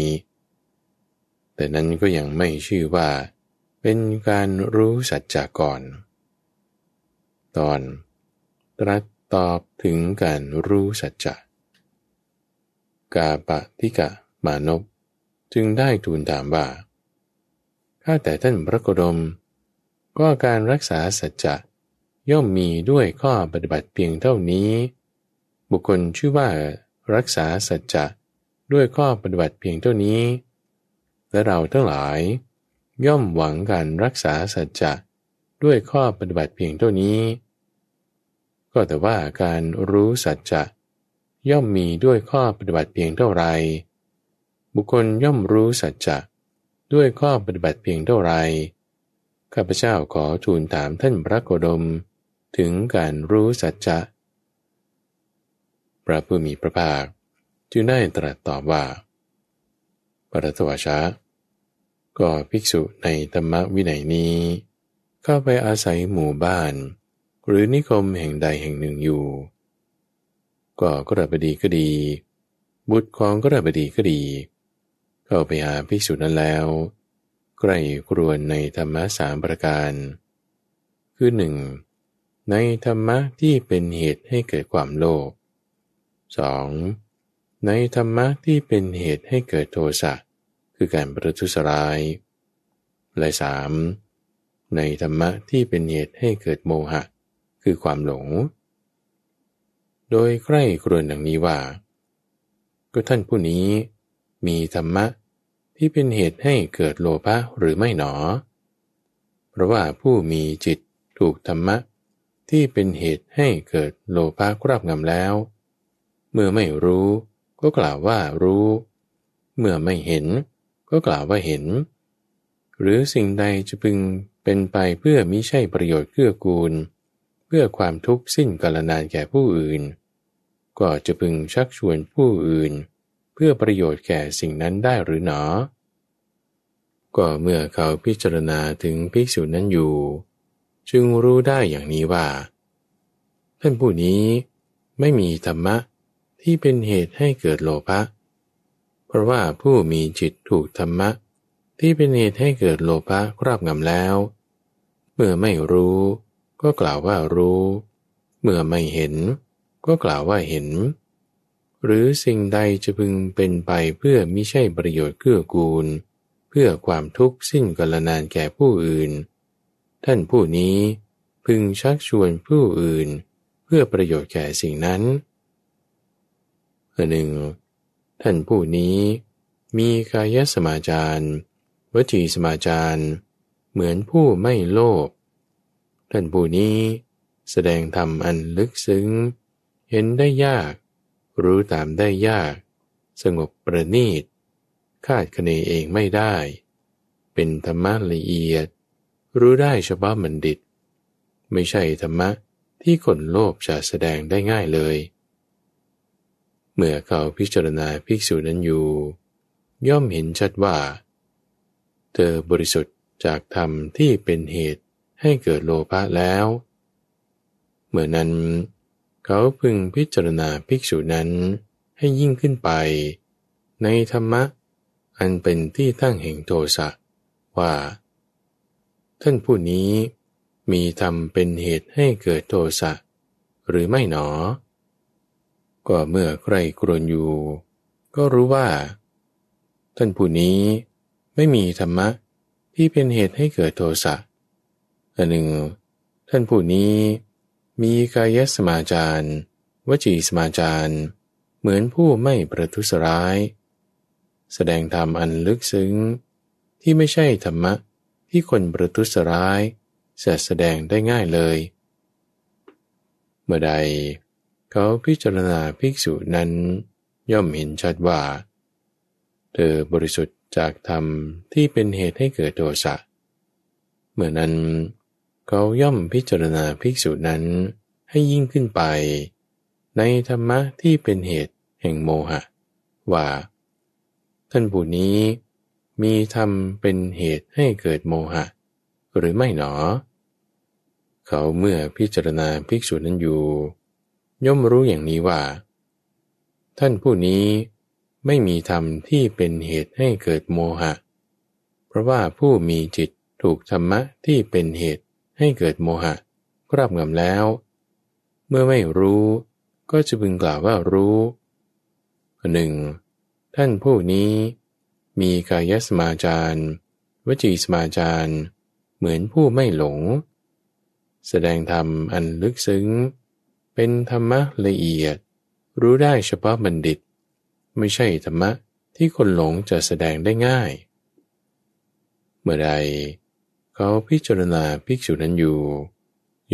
แต่นั้นก็ยังไม่ชื่อว่าเป็นการรู้สัจจะก่อน ตอนตรัสตอบถึงการรู้สัจจะกาปะทิกะมานพจึงได้ทูลถามว่าข้าแต่ท่านพระโกดม ก็การรักษาสัจจะย่อมมีด้วยข้อปฏิบัติเพียงเท่านี้ บุคคลชื่อว่า รักษาสัจจะด้วยข้อปฏิบัติเพียงเท่านี้ และเราทั้งหลาย ย่อมหวังการรักษาสัจจะด้วยข้อปฏิบัติเพียงเท่านี้ ก็แต่ว่าการรู้สัจจะย่อมมีด้วยข้อปฏิบัติเพียงเท่าไรบุคคลย่อมรู้สัจจะ ด้วยข้อปฏิบัติเพียงเท่าไรข้าพเจ้าขอทูลถามท่านพระโคดมถึงการรู้สัจจะ พระผู้มีพระภาคจึงได้ตรัสตอบว่า ปรัตวชะก็ภิกษุในธรรมวินัยนี้ เข้าไปอาศัยหมู่บ้าน หรือนิคมแห่งใดแห่งหนึ่งอยู่ ก็กระบดีก็ดี บุตรของกระบดีก็ดีเข้าไปหาภิกษุนั้นแล้ว ใกล้ครวนในธรรมะสามประการ คือหนึ่งในธรรมะที่เป็นเหตุให้เกิดความโลภ 2. ในธรรมะที่เป็นเหตุให้เกิดโทสะ คือการประทุษร้าย และสามในธรรมะที่เป็นเหตุให้เกิดโมหะ คือความหลง โดยใกล้ครวนดังนี้ว่าก็ท่านผู้นี้มีธรรมะที่เป็นเหตุให้เกิดโลภะหรือไม่หนอ เพราะว่าผู้มีจิตถูกธรรมะที่เป็นเหตุให้เกิดโลภะครอบงำแล้ว เมื่อไม่รู้ก็กล่าวว่ารู้ เมื่อไม่เห็นก็กล่าวว่าเห็น หรือสิ่งใดจะพึงเป็นไปเพื่อมิใช่ประโยชน์เกื้อกูล เพื่อความทุกข์สิ้นกาลนานแก่ผู้อื่น ก็จะพึงชักชวนผู้อื่นเพื่อประโยชน์แก่สิ่งนั้นได้หรือหนอก็เมื่อเขาพิจารณาถึงภิกษุนั้นอยู่ จึงรู้ได้อย่างนี้ว่าท่านผู้นี้ไม่มีธรรมะที่เป็นเหตุให้เกิดโลภะ เพราะว่าผู้มีจิตถูกธรรมะ ที่เป็นเหตุให้เกิดโลภะครอบงำแล้ว เมื่อไม่รู้ก็กล่าวว่ารู้ เมื่อไม่เห็นก็กล่าวว่าเห็นเหรือสิ่งใดจะพึงเป็นไปเพื่อมิใช่ประโยชน์เกื้อกูล เพื่อความทุกข์สิ้นกัลนานแก่ผู้อื่น ท่านผู้นี้พึงชักชวนผู้อื่นเพื่อประโยชน์แก่สิ่งนั้นหนึ่งท่านผู้นี้มีกายสมาจารวจีสมาจาร เหมือนผู้ไม่โลภท่านผู้นี้แสดงธรรมอันลึกซึ้ง เห็นได้ยากรู้ตามได้ยาก สงบประณีต คาดคะเนเองไม่ได้ เป็นธรรมะละเอียด รู้ได้เฉพาะบัณฑิต ไม่ใช่ธรรมะที่คนโลภจะแสดงได้ง่ายเลย เมื่อเขาพิจารณาภิกษุนั้นอยู่ ย่อมเห็นชัดว่า เธอบริสุทธิ์จากธรรมที่เป็นเหตุให้เกิดโลภะแล้วเมื่อนั้นเเขาพึงพิจารณาภิกษุนั้นให้ยิ่งขึ้นไป ในธรรมะอันเป็นที่ ตั้งแห่งโทสะว่า ท่านผู้ นี้ มี ธรรม เป็นเหตุให้เกิดโทสะหรือไม่ หนอก็เมื่อใครกรนอยู่ ก็รู้ว่า ท่านผู้ นี้ไม่มี ธรรมะที่เป็นเหตุให้เกิดโทสะอันหนึ่งท่านผู้ นี้มีกายสมาจารวจีสมาจารเหมือนผู้ไม่ประทุษร้าย แสดงธรรมอันลึกซึ้ง ที่ไม่ใช่ธรรมะ ที่คนประทุษร้าย จะแสดงได้ง่ายเลย เมื่อใด เขาพิจารณาภิกษุนั้นย่อมเห็นชัดว่า เธอบริสุทธิ์จากธรรมที่เป็นเหตุให้เกิดโทสะ เมื่อนั้นเเขาย่อมพิจารณาภิกษุนั้นให้ยิ่งขึ้นไปในธรรมะที่เป็นเหตุแห่งโมหะ ว่า ท่านผู้นี้มีธรรมเป็นเหตุให้เกิดโมหะ หรือไม่หนอ เขาเมื่อพิจารณาภิกษุนั้นอยู่ย่อมรู้อย่างนี้ว่า ท่านผู้นี้ไม่มีธรรมที่เป็นเหตุให้เกิดโมหะ เพราะว่าผู้มีจิตถูกธรรมะที่เป็นเหตุให้เกิดโมหะครอบงำแล้ว เมื่อไม่รู้ก็จะพึงกล่าวว่ารู้หนึ่ง ท่านผู้นี้มีกายสมาจารวจีสมาจารเหมือนผู้ไม่หลง แสดงธรรมอันลึกซึ้ง เป็นธรรมะละเอียด รู้ได้เฉพาะบัณฑิต ไม่ใช่ธรรมะที่คนหลงจะแสดงได้ง่าย เมื่อใดเขาพิจารณาภิกษุนั้นอยู่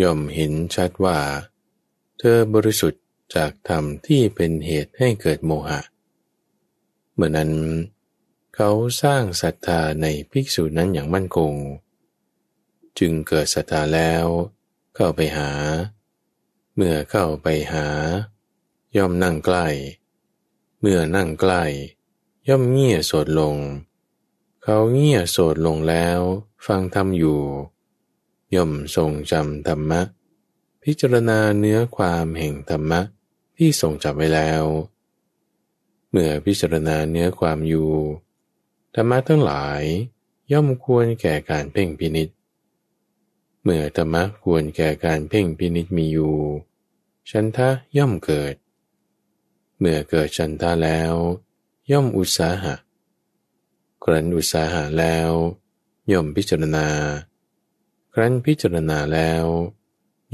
ย่อมเห็นชัดว่า เธอบริสุทธิ์จากธรรมที่เป็นเหตุให้เกิดโมหะเมื่อนั้นเขาสร้างศรัทธาในภิกษุนั้นอย่างมั่นคงจึงเกิดศรัทธาแล้วเข้าไปหา เมื่อเข้าไปหา ย่อมนั่งใกล้ เมื่อนั่งใกล้ ย่อมเงี่ยสดลงเขาเงี่ยโสดลงแล้ว ฟังธรรมอยู่ ย่อมทรงจำธรรมะ พิจารณาเนื้อความแห่งธรรมะที่ทรงจำไว้แล้ว เมื่อพิจารณาเนื้อความอยู่ ธรรมะทั้งหลายย่อมควรแก่การเพ่งพินิษเมื่อธรรมะควรแก่การเพ่งพินิษมีอยู่ ฉันทะย่อมเกิด เมื่อเกิดฉันทะแล้ว ย่อมอุตสาหะครั้นอุตสาหะแล้ว ย่อมพิจารณา ครั้นพิจารณาแล้ว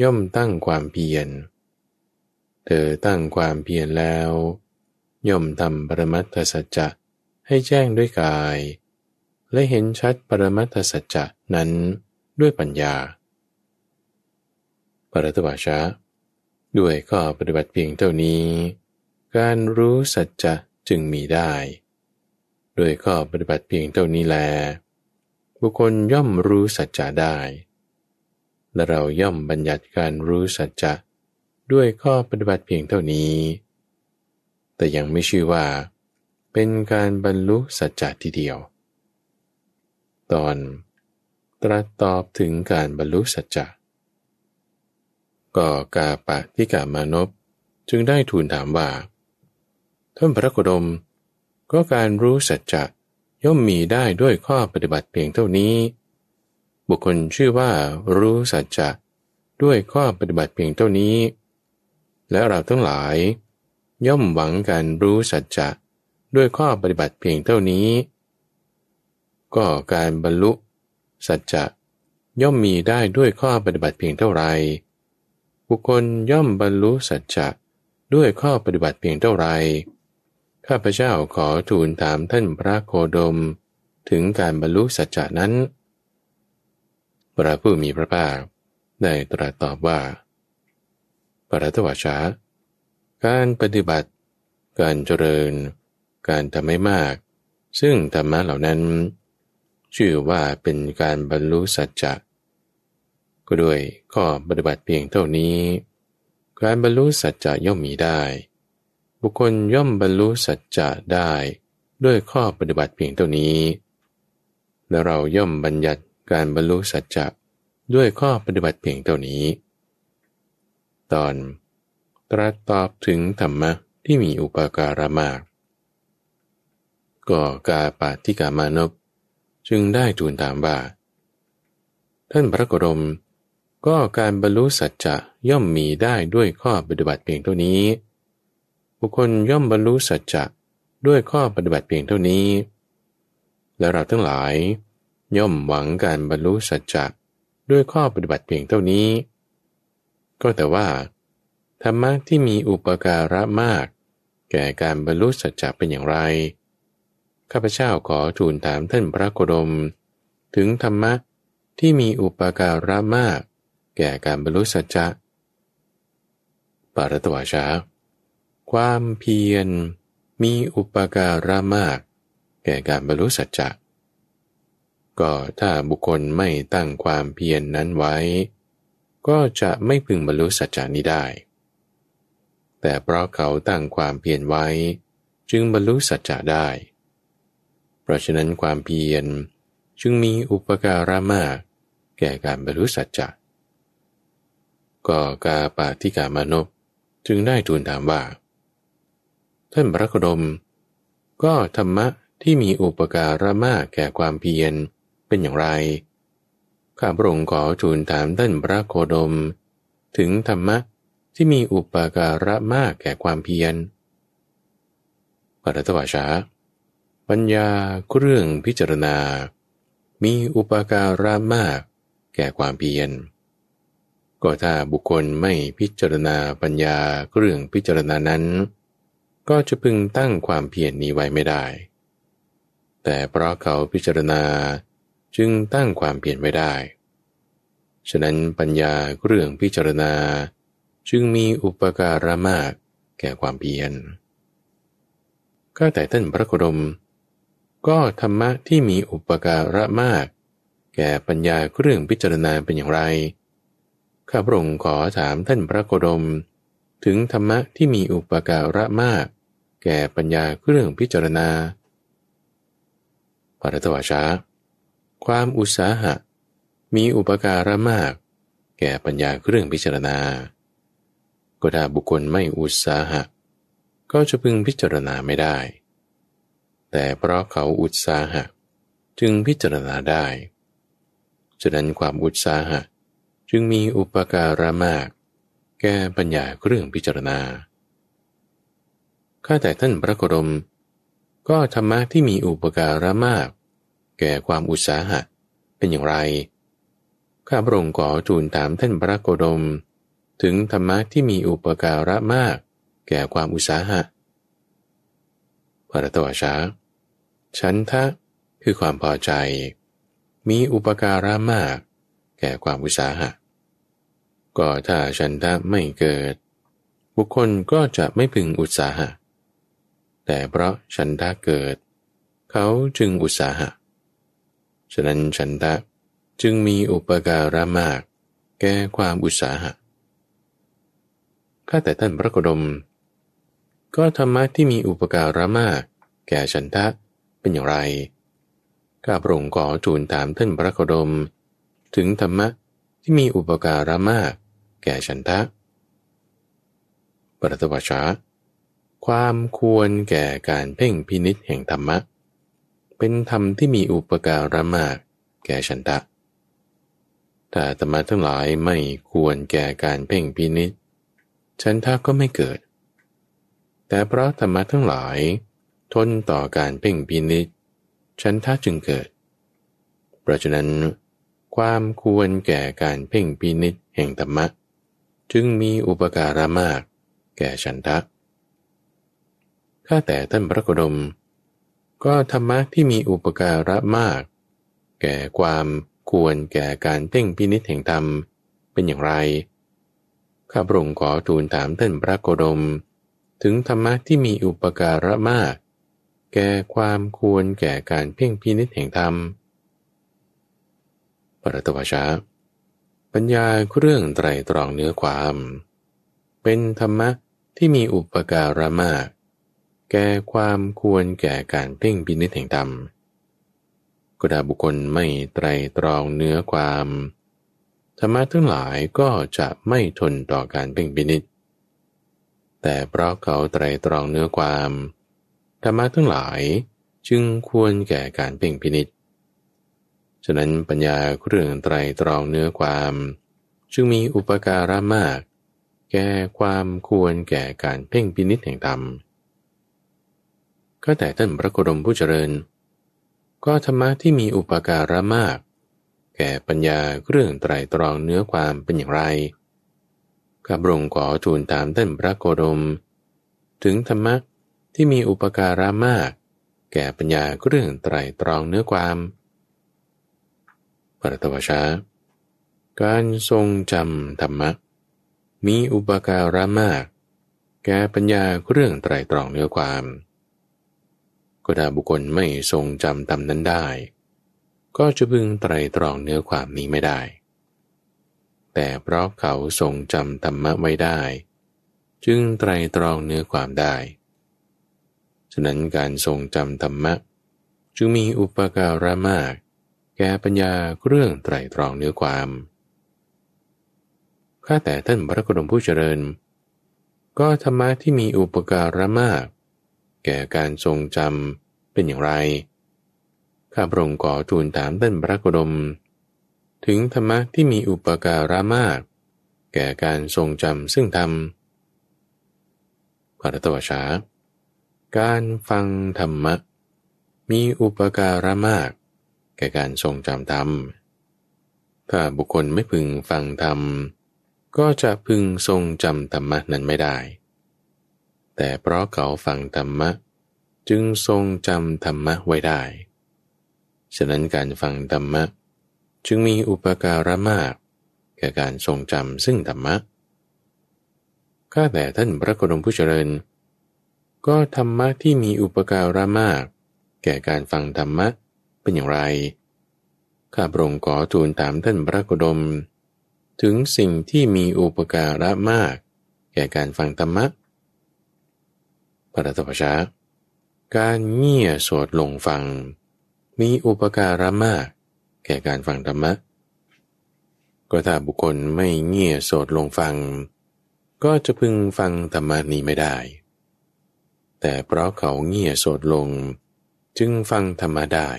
ย่อมตั้งความเพียรเธอตั้งความเพียรแล้ว ย่อมทำปรมัตถสัจจะให้แจ้งด้วยกาย และเห็นชัดปรมัตถสัจจะนั้นด้วยปัญญา ปรัตวาชะด้วยข้อปฏิบัติเพียงเท่านี้ การรู้สัจจะจึงมีได้ด้วยข้อปฏิบัติเพียงเท่านี้แล บุคคลย่อมรู้สัจจะได้ และเราย่อมบัญญัติการรู้สัจจะด้วยข้อปฏิบัติเพียงเท่านี้ แต่ยังไม่ชื่อว่า เป็นการบรรลุสัจจะทีเดียว ตอนตรัสตอบถึงการบรรลุสัจจะก็กาปะที่กามานพจึงได้ทูลถามว่า ท่านพระโคดมก็การรู้สัจจะย่อมมีได้ด้วยข้อปฏิบัติเพียงเท่านี้ บุคคลชื่อว่ารู้สัจจะ ด้วยข้อปฏิบัติเพียงเท่านี้ และเราทั้งหลาย ย่อมหวังการรู้สัจจะ ด้วยข้อปฏิบัติเพียงเท่านี้ ก็การบรรลุสัจจะ ย่อมมีได้ด้วยข้อปฏิบัติเพียงเท่าไร บุคคลย่อมบรรลุสัจจะ ด้วยข้อปฏิบัติเพียงเท่าไรข้าพเจ้าขอทูลถามท่านพระโคดม ถึงการบรรลุสัจจานั้น พระผู้มีพระภาคได้ตรัสตอบว่า ปรัตวชา การปฏิบัติ การเจริญ การทำให้มาก ซึ่งธรรมะเหล่านั้น ชื่อว่าเป็นการบรรลุสัจจะก็ด้วยข้อปฏิบัติเพียงเท่านี้ การบรรลุสัจจะย่อมมีได้บุคคลย่อมบรรลุสัจจะได้ด้วยข้อปฏิบัติเพียงเท่านี้ และเราย่อมบัญญัติการบรรลุสัจจะด้วยข้อปฏิบัติเพียงเท่านี้ ตอนตรัสตอบถึงธรรมะที่มีอุปการะมากก็กาปาติกามานพจึงได้ทูลถามว่าท่านพระกรม ก็การบรรลุสัจจะย่อมมีได้ด้วยข้อปฏิบัติเพียงเท่านี้บุคคลย่อมบรรลุสัจจะด้วยข้อปฏิบัติเพียงเท่านี้ และเราทั้งหลาย ย่อมหวังการบรรลุสัจจะด้วยข้อปฏิบัติเพียงเท่านี้ ก็แต่ว่า ธรรมะที่มีอุปการะมาก แก่การบรรลุสัจจะเป็นอย่างไร ข้าพเจ้าขอทูลถามท่านพระโคดมถึงธรรมะที่มีอุปการะมาก แก่การบรรลุสัจจะปารัตวาชาความเพียรมีอุปการะมาก แก่การบรรลุสัจจะ ก็ถ้าบุคคลไม่ตั้งความเพียรนนั้นไว้ ก็จะไม่พึงบรรลุสัจจานี้ได้ แต่เพราะเขาตั้งความเพียรไว้ จึงบรรลุสัจจะได้ เพราะฉะนั้นความเพียรจึงมีอุปการะมาก แก่การบรรลุสัจจะ ก็กาปาติกามานพจึงได้ทูลถามว่า่านพระโคดม ก็ธรรมะที่มีอุปการะมากแก่ความเพียรเป็นอย่างไร ข้าพระองค์ขอทูลถามท่านพระโคดม ถึงธรรมะที่มีอุปการะมากแก่ความเพียรปรัตวาชาปัญญาเครื่องพิจารณา มีอุปการะมาก แก่ความเพียรก็ถ้าบุคคลไม่พิจารณาปัญญาเครื่องพิจารณานั้นก็จะพึงตั้งความเพียรนนี้ไว้ไม่ได้ แต่เพราะเขาพิจารณาจึงตั้งความเพียรไว้ได้ ฉะนั้นปัญญาเรื่องพิจารณาจึงมีอุปการะมาก แก่ความเพียรก็แต่ท่านพระโคดม ก็ธรรมะที่มีอุปการะมาก แก่ปัญญาเรื่องพิจารณาเป็นอย่างไร ข้าพระองค์ขอถามท่านพระโคดม ถึงธรรมะที่มีอุปการะมากแก่ปัญญาเครื่องพิจารณาปรัตวาชา ความอุตสาหะ มีอุปการะมาก แก่ปัญญาเครื่องพิจารณา ก็ถ้าบุคคลไม่อุตสาหะ ก็จะพึงพิจารณาไม่ได้ แต่เพราะเขาอุตสาหะจึงพิจารณาได้ฉะนั้นความอุตสาหะ จึงมีอุปการะมาก แก่ปัญญาเครื่องพิจารณาข้าแต่ท่านพระกรมก็ธรรมะที่มีอุปการะมาก แก่ความอุตสาหะ เป็นอย่างไร ข้าพระองค์ขอทูลถามท่านพระโกดมถึงธรรมะที่มีอุปการะมาก แก่ความอุตสาหะพระตวชาฉันทะ คือความพอใจ มีอุปการะมาก แก่ความอุตสาหะ ก็ถ้าฉันทะไม่เกิด บุคคลก็จะไม่พึงอุตสาหะแต่เพราะฉันทะเกิด เขาจึงอุตสาหะ ฉะนั้นฉันทะจึงมีอุปการะมาก แก่ความอุตสาหะ ข้าแต่ท่านพระโคดมก็ธรรมะที่มีอุปการะมาก แก่ฉันทะเป็นอย่างไร ข้าพระองค์ขอทูลถามท่านพระโคดมถึงธรรมะที่มีอุปการะมากแก่ฉันทะปรัตวชาาความควรแก่การเพ่งพินิษแห่งธรรมะ เป็นธรรมที่มีอุปการะมาก แก่ฉันทะแต่ธรรมะทั้งหลายไม่ควรแก่การเพ่งพินิษฉันทะก็ไม่เกิด แต่เพราะธรรมะทั้งหลายทนต่อการเพ่งพินิษฉันทะจึงเกิด เพราะฉะนั้น ความควรแก่การเพ่งพินิษแห่งธรรมะ จึงมีอุปการะมาก แก่ฉันทะข้าแต่ท่านพระโกดมก็ธรรมะที่มีอุปการะมาก แก่ความควรแก่การเพ่งพินิจแห่งธรรมเป็นอย่างไรข้าพระองค์ขอทูลถามท่านพระโกดมถึงธรรมะที่ มีอุปการะมากแก่ความควรแก่การเพ่งพินิจแห่งธรรมปรัตวชาปัญญาเรื่องไตรตรองเนื้อความ เป็นธรรมะที่มีอุปการะมากแก่ความควรแก่การเพ่งพินิจแห่งธรรมกะดาบุคคลไม่ไตรตรองเนื้อความธรรมะทั้งหลายก็จะไม่ทนต่อการเพ่งพินิจแต่เพราะเขาไตรตรองเนื้อความธรรมะทั้งหลายจึงควรแก่การเพ่งพินิจฉะนั้นปัญญาเรื่องไตรตรองเนื้อความจึงมีอุปการะมาก แก่ความควรแก่การเพ่งพินิจแห่งธรรมก็แต่ท่านพระโคดมผู้เจริญ ก็ธรรมะที่มีอุปการะมาก แก่ปัญญาเรื่องไตรตรองเนื้อความเป็นอย่างไรกับรงขอทูลถามท่านพระโคดม ถึงธรรมะที่มีอุปการะมาก แก่ปัญญาเรื่องไตรตรองเนื้อความ ปรัตวชาการทรงจำธรรมะมีอุปการะมาก แก่ปัญญาเรื่องไตรตรองเนื้อความก็ถ้าบุคคลไม่ทรงจำธรรมนั้นได้ ก็จะพึงไตรตรองเนื้อความนี้ไม่ได้ แต่เพราะเขาทรงจำธรรมะไว้ได้ จึงไตรตรองเนื้อความได้ ฉะนั้นการทรงจำธรรมะ จึงมีอุปการะมาก แก่ปัญญาเรื่องไตรตรองเนื้อความข้าแต่ท่านพระกรมผู้เจริญ ก็ธรรมะที่มีอุปการะมากแก่การทรงจำเป็นอย่างไร ข้าพระองค์ขอทูลถามท่านพระโคดมถึงธรรมะที่มีอุปการะมาก แก่การทรงจำซึ่งธรรมพรตวชา การฟังธรรมะมีอุปการะมาก แก่การทรงจำธรรม ถ้าบุคคลไม่พึงฟังธรรม ก็จะพึงทรงจำธรรมะนั้นไม่ได้แต่เพราะเขาฟังธรรมะจึงทรงจำธรรมะไว้ได้ ฉะนั้นการฟังธรรมะจึงมีอุปการะมาก แก่การทรงจำซึ่งธรรมะข้าแต่ท่านพระกรมผู้เจริญ ก็ธรรมะที่มีอุปการะมาก แก่การฟังธรรมะเป็นอย่างไรข้าพระองค์ขอทูลถามท่านพระกดมถึงสิ่งที่มีอุปการะมาก แก่การฟังธรรมะพระัตตปชาการเงี่ยสวดลงฟัง มีอุปการะมากแก่การฟังธรรมะ ก็ถ้าบุคคลไม่เงี่ยสวดลงฟัง ก็จะพึงฟังธรรมานี้ไม่ได้ แต่เพราะเขาเงี่ยสวดลง จึงฟังธรรมได้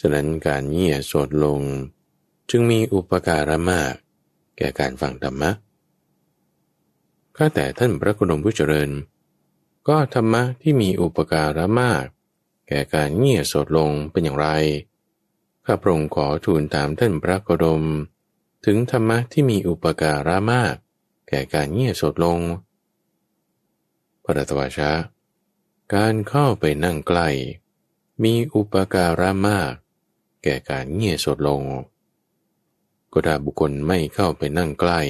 ฉะนั้นการเงี่ยสวดลง จึงมีอุปการะมาก แก่การฟังธรรมะข้าแต่ท่านพระคุณผู้เจริญเก็ธรรมะที่มีอุปการะมาก แก่การเงียสดลงเป็นอย่างไรข้าพระองค์ขอทูลถามท่านพระโรดม ถึงธรรมะที่มีอุปการะมาก แก่การเงียสดลงพระตวชะการเข้าไปนั่งใกล้มีอุปการะมาก แก่การเงียสดลงก็ถ้าบุคคลไม่เข้าไปนั่งใกล้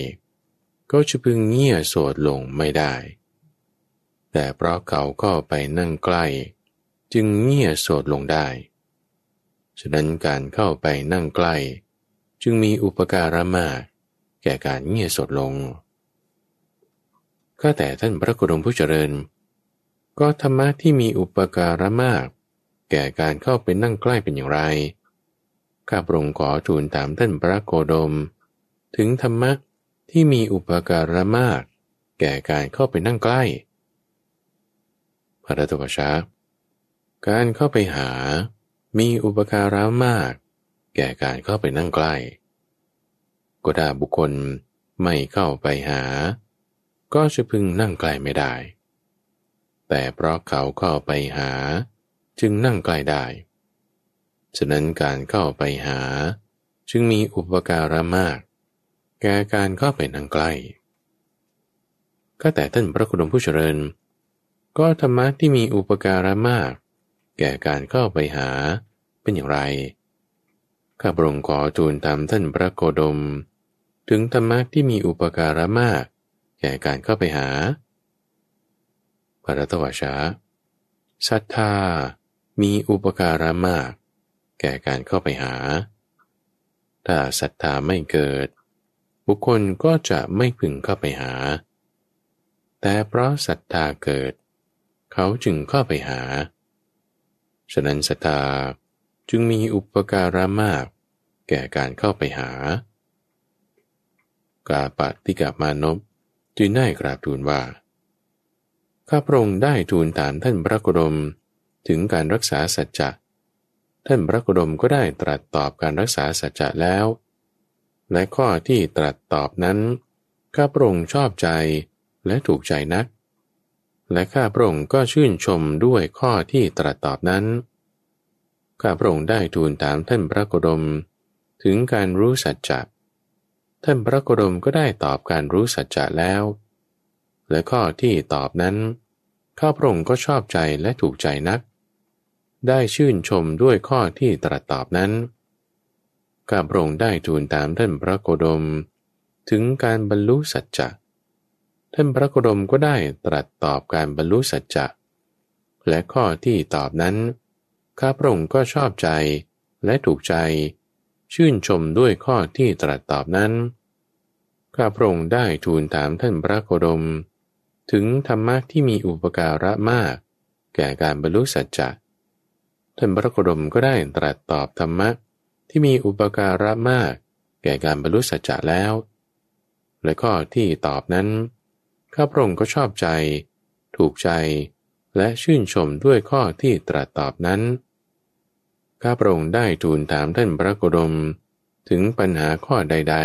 ก็จะพึงเงียสดลงไม่ได้แต่เพราะเขาก็ไปนั่งใกล้ จึงเงี่ยโสดลงได้ ฉะนั้นการเข้าไปนั่งใกล้ จึงมีอุปการะมากแก่การเงี่ยโสดลง ก็แต่ท่านพระกรมผู้เจริญ ก็ธรรมะที่มีอุปการะมากแก่การเข้าไปนั่งใกล้เป็นอย่างไร ข้าพรงขอทูลถามท่านพระโกดม ถึงธรรมะที่มีอุปการะมากแก่การเข้าไปนั่งใกล้อรัตวชาการเข้าไปหา มีอุปการะมาก แก่การเข้าไปนั่งใกล้ก็ดาบุคคลไม่เข้าไปหา ก็จะพึงนั่งใกล้ไม่ได้ แต่เพราะเขาเข้าไปหา จึงนั่งใกล้ได้ ฉะนั้นการเข้าไปหา จึงมีอุปการะมาก แก่การเข้าไปนั่งใกล้ ก็แต่ท่านพระคุณผู้เจริญก็ธรรมะที่มีอุปการะมาก แก่การเข้าไปหา เป็นอย่างไร ข้าพระองค์ขอทูลตามท่านพระโคดม ถึงธรรมะที่มีอุปการะมาก แก่การเข้าไปหาพระตวชาศรัทธามีอุปการะมาก แก่การเข้าไปหา ถ้าศรัทธาไม่เกิด บุคคลก็จะไม่พึงเข้าไปหา แต่เพราะศรัทธาเกิดเขาจึงเข้าไปหา ฉะนั้นสตาจึงมีอุปการะมาก แก่การเข้าไปหา กาปติกามานพจึงได้กราบทูลว่า ข้าพระองค์ได้ทูลถามท่านพระกรม ถึงการรักษาสัจจะ ท่านพระกรมก็ได้ตรัสตอบการรักษาสัจจะแล้วและข้อที่ตรัสตอบนั้น ข้าพระองค์ชอบใจและถูกใจนักและข้าพระองค์ก็ชื่นชมด้วยข้อที่ตรัสตอบนั้น ข้าพระองค์ได้ทูลถามท่านพระโคดม ถึงการรู้สัจจะ ท่านพระโคดมก็ได้ตอบการรู้สัจจะแล้ว และข้อที่ตอบนั้น ข้าพระองค์ก็ชอบใจและถูกใจนัก ได้ชื่นชมด้วยข้อที่ตรัสตอบนั้น ข้าพระองค์ได้ทูลถามท่านพระโคดม ถึงการบรรลุสัจจะท่านพระโคดมก็ได้ตรัสตอบการบรรลุสัจจะและข้อที่ตอบนั้น ข้าพระองค์ก็ชอบใจและถูกใจ ชื่นชมด้วยข้อที่ตรัสตอบนั้น ข้าพระองค์ได้ทูลถามท่านพระโคดมถึงธรรมะที่มีอุปการะมาก แก่การบรรลุสัจจะท่านพระโคดมก็ได้ตรัสตอบธรรมะที่มีอุปการะมาก แก่การบรรลุสัจจะแล้ว และข้อที่ตอบนั้นข้าพระองค์ก็ชอบใจ ถูกใจ และชื่นชมด้วยข้อที่ตรัสตอบนั้น ข้าพระองค์ได้ทูลถามท่านพระโกดมถึงปัญหาข้อใด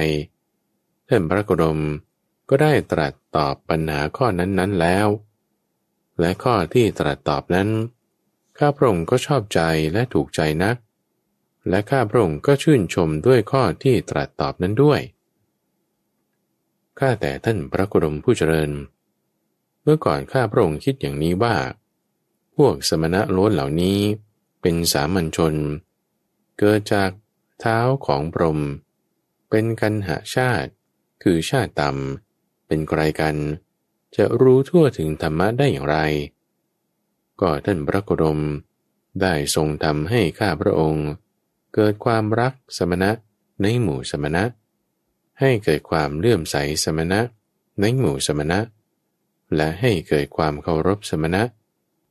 ๆ ท่านพระโกดมก็ได้ตรัสตอบปัญหาข้อนั้นๆ แล้ว และข้อที่ตรัสตอบนั้น ข้าพระองค์ก็ชอบใจและถูกใจนัก และข้าพระองค์ก็ชื่นชมด้วยข้อที่ตรัสตอบนั้นด้วยข้าแต่ท่านพระกรมผู้เจริญ เมื่อก่อนข้าพระองค์คิดอย่างนี้ว่า พวกสมณะล้นเหล่านี้เป็นสามัญชน เกิดจากเท้าของพรหม เป็นกันหาชาติ คือชาติต่ำ เป็นไกรกัน จะรู้ทั่วถึงธรรมะได้อย่างไร ก็ท่านพระกรมได้ทรงทำให้ข้าพระองค์เกิดความรักสมณะในหมู่สมณะเให้เกิดความเลื่อมใสสมณะ ในหมู่สมณะ และให้เกิดความเคารพสมณะ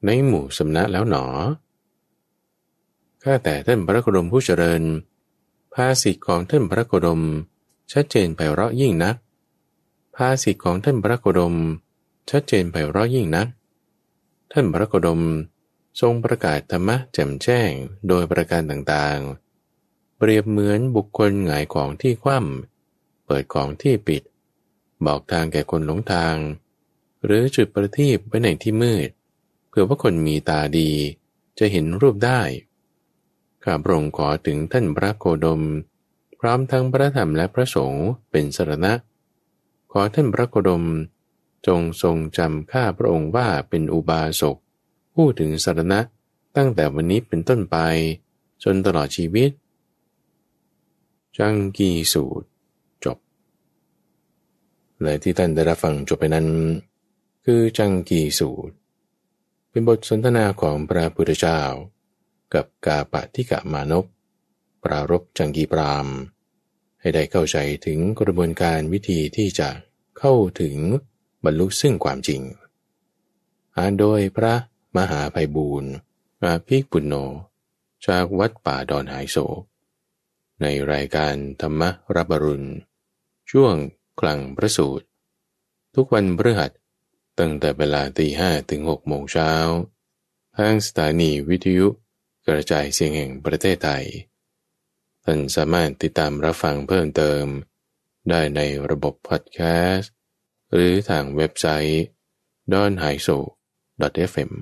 ในหมู่สมณะแล้วหนอข้าแต่ท่านพระโคดมผู้เจริญ ภาษิตของท่านพระโคดม ชัดเจนไปเราะยิ่งนักภาษิตของท่านพระโคดมชัดเจนไปเราะยิ่งนัก ท่านพระโคดมทรงประกาศธรรมะแจ่มแจ้งโดยประการต่างๆ เปรียบเหมือนบุคคลหงายของที่คว่ำเปิดของที่ปิด บอกทางแก่คนหลงทาง หรือจุดประทีปไว้ในที่มืดเผื่อว่าคนมีตาดีจะเห็นรูปได้ ข้าพระองค์ขอถึงท่านพระโคดม พร้อมทั้งพระธรรมและพระสงฆ์เป็นสรณะ ขอท่านพระโคดม จงทรงจำข้าพระองค์ว่าเป็นอุบาสกพูดถึงสรณะตั้งแต่วันนี้เป็นต้นไป จนตลอดชีวิต จังกีสูตรและที่ท่านได้รับฟังจบไปนั้น คือจังกีสูตร เป็นบทสนทนาของพระพุทธเจ้ากับกาปะทิกะมานพปรารบจังกีปราม ให้ได้เข้าใจถึงกระบวนการวิธีที่จะเข้าถึงบรรลุซึ่งความจริงอ่านโดยพระมหาภัยบูรณ์อาภิกปุณโญจากวัดป่าดอนหายโศในรายการธรรมรับรุณช่วงกลางประสูตรทุกวันพฤหัสตั้งแต่เวลาตีห้ถึงหกโมงเช้าทางสถานีวิทยุ กระจายเสียงแห่งประเทศไทย ท่านสามารถติดตามรับฟังเพิ่มเติม ได้ในระบบพอดแคสต์หรือทางเว็บไซต์ d o n h a i s o f m